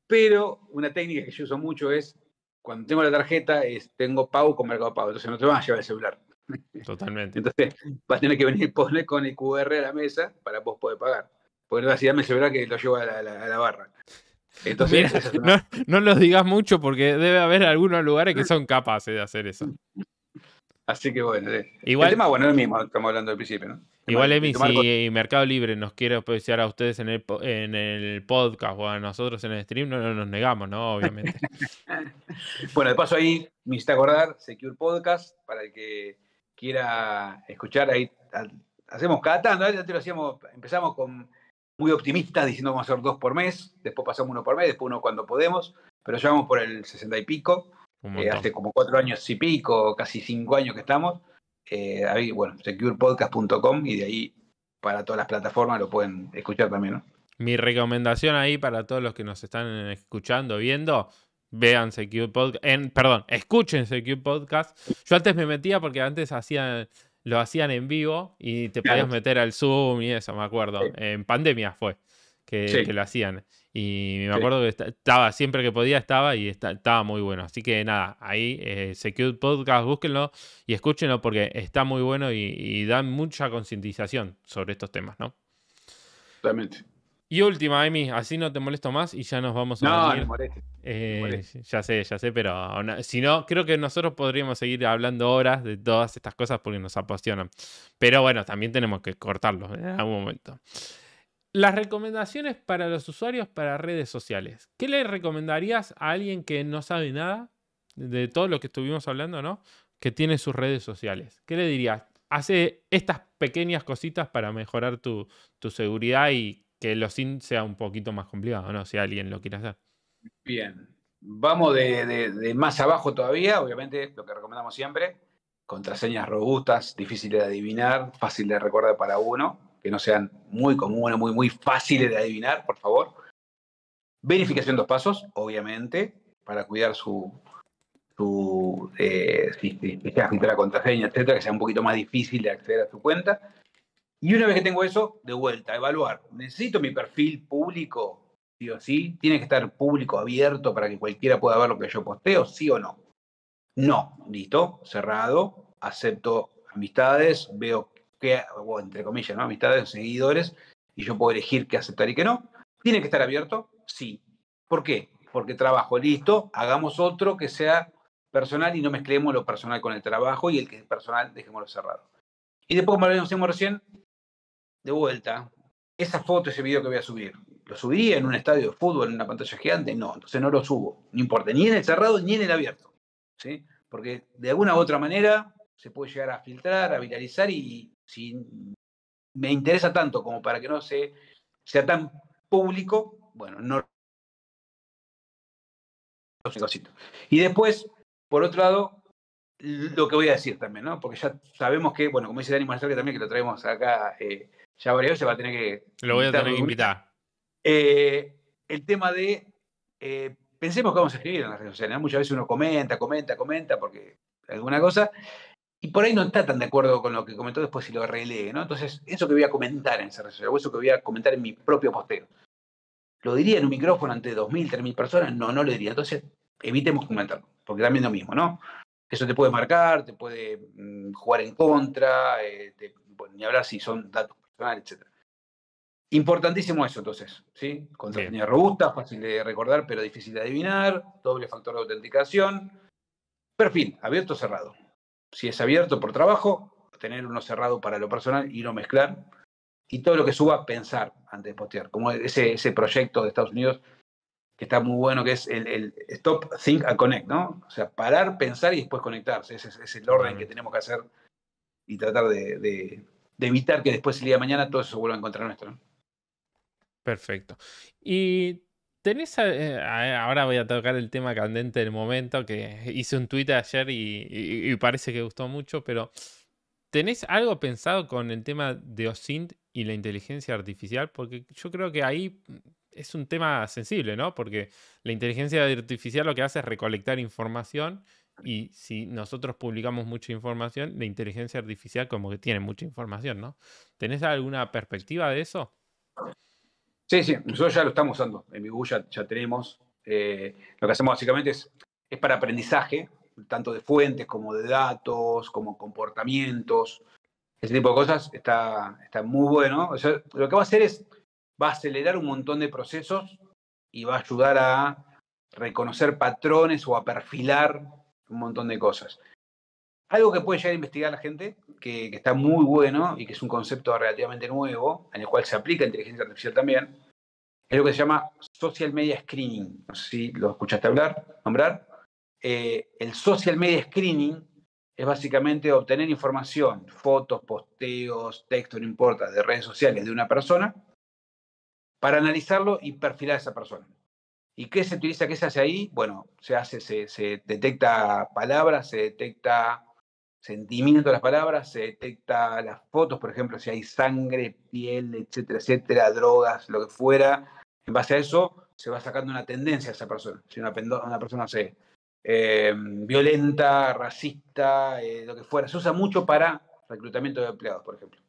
Pero una técnica que yo uso mucho es cuando tengo la tarjeta, es, tengo pago con Mercado Pago, entonces no te vas a llevar el celular. Totalmente. Entonces vas a tener que venir poner con el QR a la mesa para vos poder pagar. Porque no a el celular que lo llevo a la barra. Entonces, no, los digas mucho porque debe haber algunos lugares que son capaces de hacer eso. Así que bueno, eh. igual, bueno es el mismo, estamos hablando al principio, ¿no? Igual, Emi, si Mercado Libre nos quiere apreciar a ustedes en el, podcast o a nosotros en el stream, no, nos negamos, ¿no? Obviamente. bueno, de paso ahí, me hice acordar, Secure Podcast, para el que quiera escuchar, ahí hacemos cada tanto, ¿eh? antes lo hacíamos, empezamos con muy optimistas diciendo vamos a hacer dos por mes, después pasamos uno por mes, después uno cuando podemos, pero ya vamos por el sesenta y pico, eh, hace como cuatro años y pico, casi cinco años que estamos. Eh, ahí, bueno, securepodcast.com y de ahí para todas las plataformas lo pueden escuchar también. ¿no? Mi recomendación ahí para todos los que nos están escuchando, viendo, vean Secure Podcast, en, perdón, escuchen Secure Podcast. Yo antes me metía porque antes hacía lo hacían en vivo y te podías meter al Zoom y eso, me acuerdo. En pandemia fue que, lo hacían. Y me acuerdo que estaba, siempre que podía estaba y estaba muy bueno. Así que nada, ahí eh, Secure Podcast, búsquenlo y escúchenlo porque está muy bueno y, dan mucha concientización sobre estos temas, ¿no? Y última, Amy, así no te molesto más y ya nos vamos a. No, no eh, ya sé, ya sé, pero si no, creo que nosotros podríamos seguir hablando horas de todas estas cosas porque nos apasionan. Pero bueno, también tenemos que cortarlo ¿eh? en algún momento. Las recomendaciones para los usuarios para redes sociales. ¿Qué le recomendarías a alguien que no sabe nada de todo lo que estuvimos hablando, ¿no? Que tiene sus redes sociales. ¿Qué le dirías? Hace estas pequeñas cositas para mejorar tu, tu seguridad y que los sin sea un poquito más complicado, ¿no? Si alguien lo quiere hacer. Bien. Vamos de, más abajo todavía, obviamente, lo que recomendamos siempre. Contraseñas robustas, difíciles de adivinar, fácil de recordar para uno, que no sean muy comunes, muy, muy fáciles de adivinar, por favor. Verificación dos pasos, obviamente, para cuidar su, eh, si, la contraseña, etcétera, que sea un poquito más difícil de acceder a su cuenta. Y una vez que tengo eso, de vuelta, evaluar. ¿Necesito mi perfil público? Sí o sí. ¿Tiene que estar público abierto para que cualquiera pueda ver lo que yo posteo? Sí o no. No, listo, cerrado, acepto amistades, veo que, entre comillas, ¿no? Amistades, seguidores, y yo puedo elegir qué aceptar y qué no. ¿Tiene que estar abierto? Sí. ¿Por qué? Porque trabajo, listo, hagamos otro que sea personal y no mezclemos lo personal con el trabajo y el que es personal dejémoslo cerrado. Y después, como lo decimos recién, de vuelta, esa foto, ese video que voy a subir, ¿lo subiría en un estadio de fútbol, en una pantalla gigante? No, entonces no lo subo, no importa, ni en el cerrado ni en el abierto, ¿sí? Porque de alguna u otra manera se puede llegar a filtrar, a viralizar y si me interesa tanto como para que no se, sea tan público, bueno, no y después, por otro lado, lo que voy a decir también, ¿no? Porque ya sabemos que, bueno, como dice Dani Marcel, que también que lo traemos acá eh, ya varios se va a tener que. Lo voy a tener que invitar. Eh, el tema de. Eh, pensemos que vamos a escribir en las redes sociales. Muchas veces uno comenta, comenta, comenta, porque alguna cosa. Y por ahí no está tan de acuerdo con lo que comentó después si lo relee, ¿no? Entonces, eso que voy a comentar en esa red social, o eso que voy a comentar en mi propio posteo. ¿Lo diría en un micrófono ante 2.000, 3.000 personas? No, no lo diría. Entonces, evitemos comentarlo, porque también es lo mismo, ¿no? Eso te puede marcar, te puede mm, jugar en contra, eh, ni hablar si son datos etcétera. Importantísimo eso, entonces, ¿sí? Con robusta, fácil de recordar, pero difícil de adivinar, doble factor de autenticación. Perfil, abierto o cerrado. Si es abierto por trabajo, tener uno cerrado para lo personal y no mezclar. Y todo lo que suba, pensar antes de postear. Como ese, ese proyecto de Estados Unidos que está muy bueno, que es el, stop, think and connect, ¿no? O sea, parar, pensar y después conectarse. Ese es, el orden que tenemos que hacer y tratar de, de evitar que después el día de mañana todo eso vuelva a encontrar nuestro. Perfecto. Y tenés, eh, eh, ahora voy a tocar el tema candente del momento, que hice un tweet ayer y, parece que gustó mucho, pero ¿tenés algo pensado con el tema de OSINT y la inteligencia artificial? Porque yo creo que ahí mm, es un tema sensible, ¿no? Porque la inteligencia artificial lo que hace es recolectar información y si nosotros publicamos mucha información, la inteligencia artificial como que tiene mucha información, ¿no? ¿Tenés alguna perspectiva de eso? Sí, sí, nosotros ya lo estamos usando. En mi ya, tenemos. Eh, lo que hacemos básicamente es, es para aprendizaje, tanto de fuentes como de datos, como comportamientos. Ese tipo de cosas está, está muy bueno. lo que va a hacer es, va a acelerar un montón de procesos y va a ayudar a reconocer patrones o a perfilar un montón de cosas. Algo que puede llegar a investigar la gente, que, está muy bueno y que es un concepto relativamente nuevo, en el cual se aplica inteligencia artificial también, es lo que se llama social media screening. No sé si lo escuchaste hablar, nombrar. Eh, el social media screening es básicamente obtener información, fotos, posteos, texto, no importa, de redes sociales de una persona, para analizarlo y perfilar a esa persona. ¿Y qué se utiliza, qué se hace ahí? Bueno, se hace, se, detecta palabras, se detecta sentimiento de las palabras, se detecta las fotos, por ejemplo, si hay sangre, piel, etcétera, etcétera, drogas, lo que fuera. En base a eso se va sacando una tendencia a esa persona. Si una, persona, es em, violenta, racista, eh, lo que fuera. Se usa mucho para reclutamiento de empleados, por ejemplo.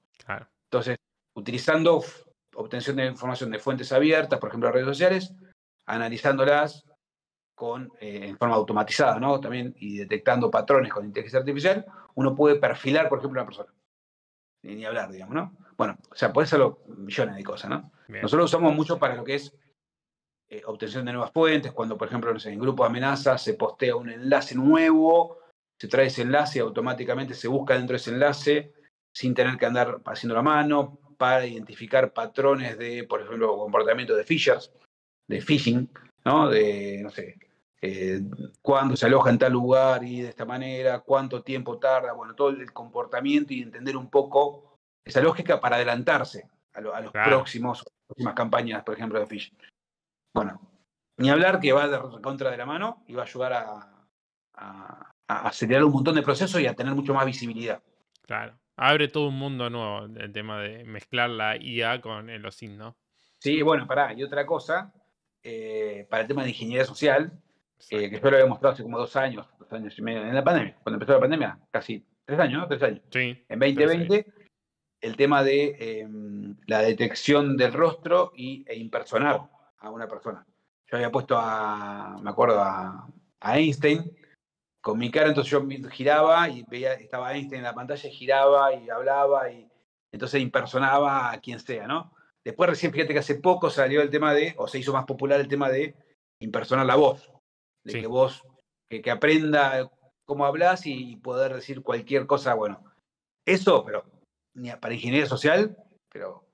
Entonces, utilizando obtención de información de fuentes abiertas, por ejemplo, redes sociales, analizándolas con, eh, en forma automatizada, ¿no? También y detectando patrones con inteligencia artificial, uno puede perfilar, por ejemplo, una persona. Ni, hablar, digamos, ¿no? Bueno, o sea, puede ser millones de cosas, ¿no? Nosotros usamos mucho para lo que es eh, obtención de nuevas fuentes, cuando, por ejemplo, en grupos de amenazas se postea un enlace nuevo, se trae ese enlace y automáticamente se busca dentro de ese enlace sin tener que andar haciendo la mano para identificar patrones de, por ejemplo, comportamiento de fishers de phishing, ¿no? De, no sé, eh, cuándo se aloja en tal lugar y de esta manera, cuánto tiempo tarda, bueno, todo el comportamiento y entender un poco esa lógica para adelantarse a, a los próximos, próximas campañas, por ejemplo, de phishing. Bueno, ni hablar que va de contra de la mano y va a ayudar a, a acelerar un montón de procesos y a tener mucho más visibilidad. Claro, abre todo un mundo nuevo el tema de mezclar la IA con el OSIN, ¿no? Sí, bueno, pará, y otra cosa eh, para el tema de ingeniería social, eh, que yo lo había mostrado hace como dos años, dos años y medio, en la pandemia, cuando empezó la pandemia, casi tres años, ¿no? Tres años. Sí, en 2020, el tema de em, la detección del rostro y, e impersonar a una persona. Yo había puesto a, me acuerdo, a, a Einstein con mi cara, entonces yo giraba y veía, estaba Einstein en la pantalla, giraba y hablaba y entonces impersonaba a quien sea, ¿no? Después recién fíjate que hace poco salió el tema de, o se hizo más popular el tema de impersonar la voz, de que vos, que, aprenda cómo hablas y, poder decir cualquier cosa, bueno, eso, pero para ingeniería social, pero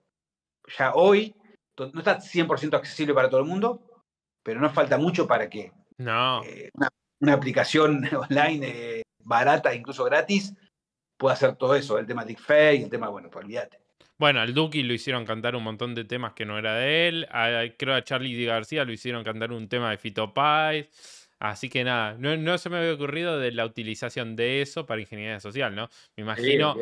ya hoy no está 100% accesible para todo el mundo, pero no falta mucho para que eh, una, aplicación online eh, barata, incluso gratis, pueda hacer todo eso, el tema de fake, el tema, bueno, pues olvídate. Bueno, al Duki lo hicieron cantar un montón de temas que no era de él. A, creo a Charlie García lo hicieron cantar un tema de Fito Páez. Así que nada, no, se me había ocurrido de la utilización de eso para ingeniería social, ¿no? Me imagino,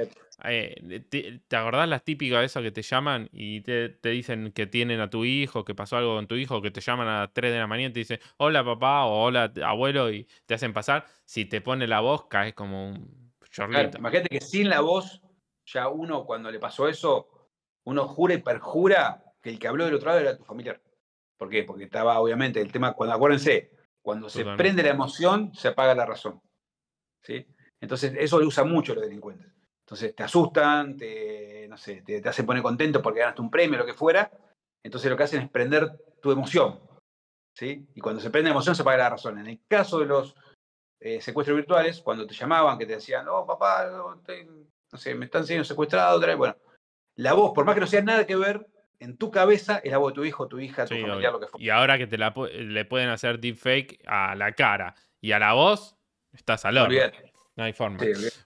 eh, te, acordás las típicas de eso que te llaman y te, dicen que tienen a tu hijo, que pasó algo con tu hijo, que te llaman a las 3 de la mañana y te dicen, hola papá o hola abuelo y te hacen pasar? Si te pone la voz, caes como un chorlito. imagínate que sin la voz ya uno cuando le pasó eso, uno jura y perjura que el que habló del otro lado era tu familiar. ¿Por qué? Porque estaba obviamente el tema, cuando acuérdense, cuando se prende la emoción, se apaga la razón. ¿sí? Entonces, eso lo usa mucho los delincuentes. Entonces, te asustan, te, no te, hacen poner contento porque ganaste un premio, o lo que fuera. Entonces, lo que hacen es prender tu emoción. Y cuando se prende la emoción, se apaga la razón. En el caso de los eh, secuestros virtuales, cuando te llamaban, que te decían, oh, papá, no, te, no sé, me están siendo secuestrado otra vez, bueno, la voz, por más que no sea nada que ver, en tu cabeza es la voz de tu hijo, tu hija, tu familia, lo que fue. Y ahora que te la, le pueden hacer deepfake a la cara y a la voz, estás al horno. No hay forma.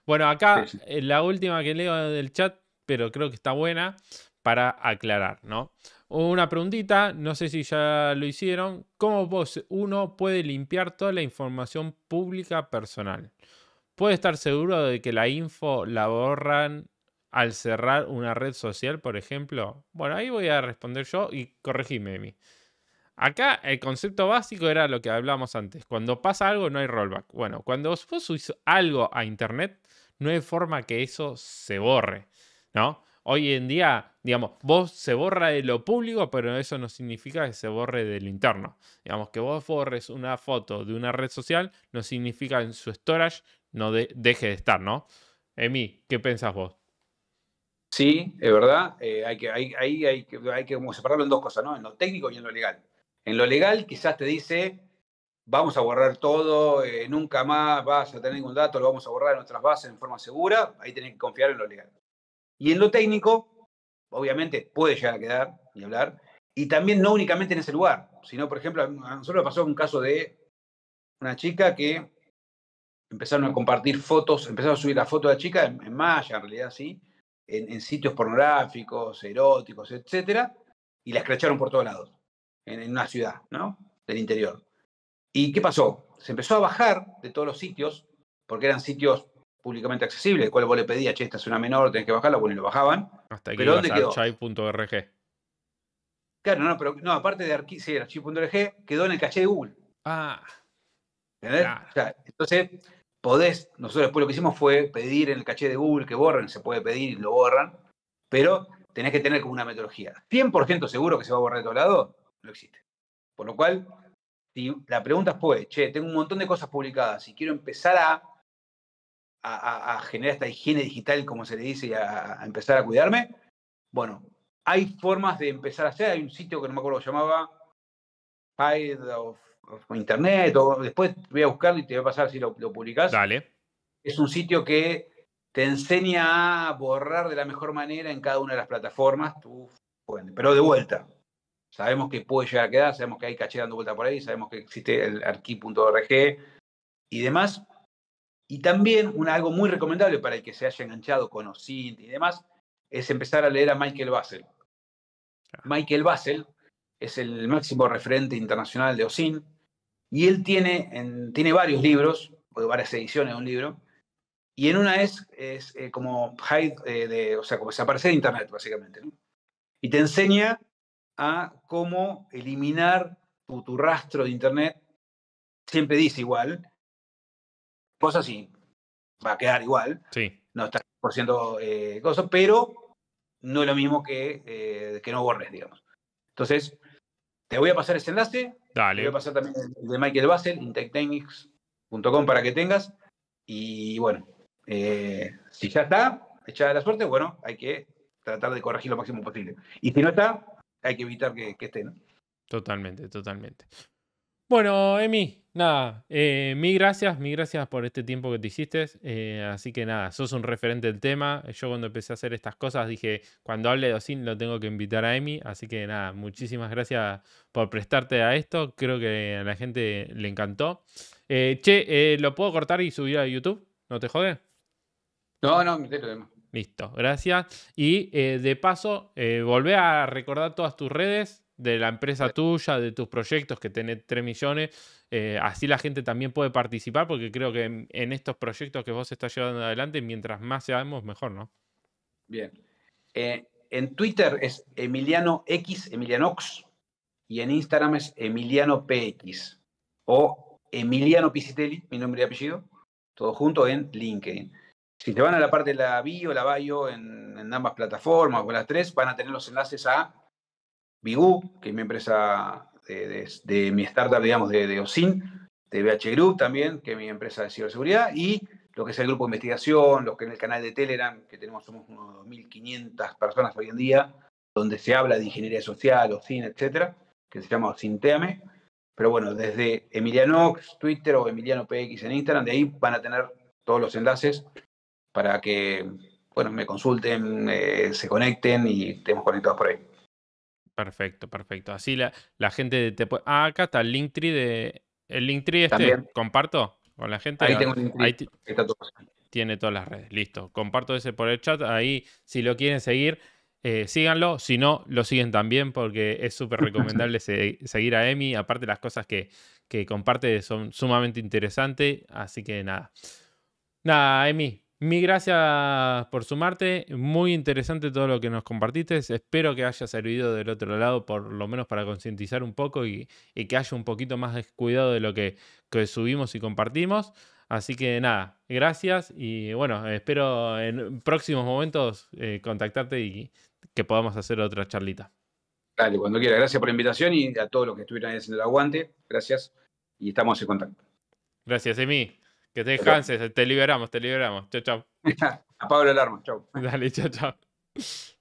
bueno, acá eh, la última que leo del chat, pero creo que está buena para aclarar, ¿no? Una preguntita, no sé si ya lo hicieron. ¿Cómo vos, uno puede limpiar toda la información pública personal? puede estar seguro de que la info la borran al cerrar una red social, por ejemplo? Bueno, ahí voy a responder yo y corregime, Emi. Acá el concepto básico era lo que hablábamos antes. Cuando pasa algo no hay rollback. Bueno, cuando vos subís algo a internet, no hay forma que eso se borre, ¿no? Hoy en día, digamos, vos se borra de lo público, pero eso no significa que se borre de lo interno. Digamos, que vos borres una foto de una red social no significa en su storage no deje de estar, ¿no? Emi, ¿qué pensás vos? Sí, es verdad, eh, hay, que, hay, hay, hay, que, hay que separarlo en dos cosas, ¿no? En lo técnico y en lo legal. En lo legal quizás te dice, vamos a borrar todo, eh, nunca más vas a tener ningún dato, lo vamos a borrar en nuestras bases en forma segura, ahí tenés que confiar en lo legal. Y en lo técnico, obviamente puede llegar a quedar, y hablar, y también no únicamente en ese lugar, sino, por ejemplo, a nosotros pasó un caso de una chica que empezaron a compartir fotos, empezaron a subir la foto de la chica en, en en realidad, sí, en, sitios pornográficos, eróticos, etcétera, y la escracharon por todos lados, en, una ciudad, ¿no? Del interior. ¿Y qué pasó? Se empezó a bajar de todos los sitios, porque eran sitios públicamente accesibles, el cual vos le pedías, che, esta es una menor, tenés que bajarla, bueno, y lo bajaban. Hasta aquí pero ¿dónde quedó? Claro, no, pero no, aparte de archi, quedó en el caché de Google. Ah. ¿Entendés? O sea, entonces, podés, nosotros después lo que hicimos fue pedir en el caché de Google que borren, se puede pedir y lo borran, pero tenés que tener como una metodología. 100% seguro que se va a borrar de todo lado, no existe. Por lo cual, si la pregunta es pues che, tengo un montón de cosas publicadas y quiero empezar a a, generar esta higiene digital, como se le dice, y a, empezar a cuidarme. Bueno, hay formas de empezar a hacer. Hay un sitio que no me acuerdo que llamaba Internet, o después voy a buscarlo y te voy a pasar si lo, publicas. publicás. Dale. Es un sitio que te enseña a borrar de la mejor manera en cada una de las plataformas Pero de vuelta, sabemos que puede llegar a quedar, sabemos que hay caché dando vuelta por ahí, sabemos que existe el arqui.org y demás. Y también un algo muy recomendable para el que se haya enganchado con OSINT y demás, es empezar a leer a Michael Basel. Ah. Michael Basel es el máximo referente internacional de OSIN, y él tiene, tiene varios libros, o varias ediciones de un libro, y en una es, es eh, como hide, eh, de, o sea, como desaparecer de Internet, básicamente. Y te enseña a cómo eliminar tu, rastro de Internet. Siempre dice igual, cosas así, va a quedar igual. Sí. No está por ciento eh, cosas, pero no es lo mismo que, que no borres, digamos. Entonces, te voy a pasar ese enlace. Dale. Te voy a pasar también el de Michael Basel, intectechnics.com para que tengas. Y bueno, eh, si ya está, echada la suerte, bueno, hay que tratar de corregir lo máximo posible. Y si no está, hay que evitar que esté, ¿no? Totalmente, totalmente. Bueno, Emi, nada, eh, mil mi gracias, mil gracias por este tiempo que te hiciste. Eh, así que nada, sos un referente del tema. Yo cuando empecé a hacer estas cosas dije, cuando hable de OSIN lo tengo que invitar a Emi. Así que nada, muchísimas gracias por prestarte a esto. Creo que a la gente le encantó. Eh, che, ¿lo puedo cortar y subir a YouTube? ¿No te jode? No, no, me demás. Listo, gracias. Y de paso, volvé a recordar todas tus redes de la empresa eh. tuya, de tus proyectos que tenés 3 millones. Eh, así la gente también puede participar, porque creo que en, estos proyectos que vos estás llevando adelante, mientras más seamos, mejor, ¿no? Bien. Eh, en Twitter es Emiliano X, Emilianox, y en Instagram es Emiliano PX o Emiliano Pisiteli mi nombre y apellido, todo junto en LinkedIn. Si te van a la parte de la bio, la bio en, en ambas plataformas o las tres, van a tener los enlaces a Bigu, que es mi empresa de, mi startup, digamos, de, OSIN, de BH Group también, que es mi empresa de ciberseguridad, y lo que es el grupo de investigación, los que en el canal de Telegram, que tenemos somos unos 2.500 personas hoy en día, donde se habla de ingeniería social, OSIN, etcétera, que se llama OSINTEAME. Pero bueno, desde Emilianox, Twitter o Emiliano PX en Instagram, de ahí van a tener todos los enlaces para que, bueno, me consulten, eh, se conecten y estemos conectados por ahí. Perfecto, perfecto. Así la, la gente te puede. Ah, acá está el Linktree de. El Linktree este, comparto con la gente. Ahí tengo Tiene todas las redes. Listo. Comparto ese por el chat. Ahí, si lo quieren seguir, eh, síganlo. Si no, lo siguen también porque es súper recomendable seguir a Emi. Aparte, las cosas que, que comparte son sumamente interesantes. Así que nada. Nada, Emi, mi gracias por sumarte. Muy interesante todo lo que nos compartiste. Espero que haya servido del otro lado, por lo menos para concientizar un poco y, que haya un poquito más descuidado de lo que, subimos y compartimos. Así que nada, gracias y bueno, espero en próximos momentos eh, contactarte y que podamos hacer otra charlita. Dale, cuando quiera. Gracias por la invitación y a todos los que estuvieron ahí haciendo el aguante. Gracias y estamos en contacto. Gracias, Emi. Que te descanses, te liberamos, te liberamos. Chao, chao. A Pablo Alarma, chao. Dale, chao, chao.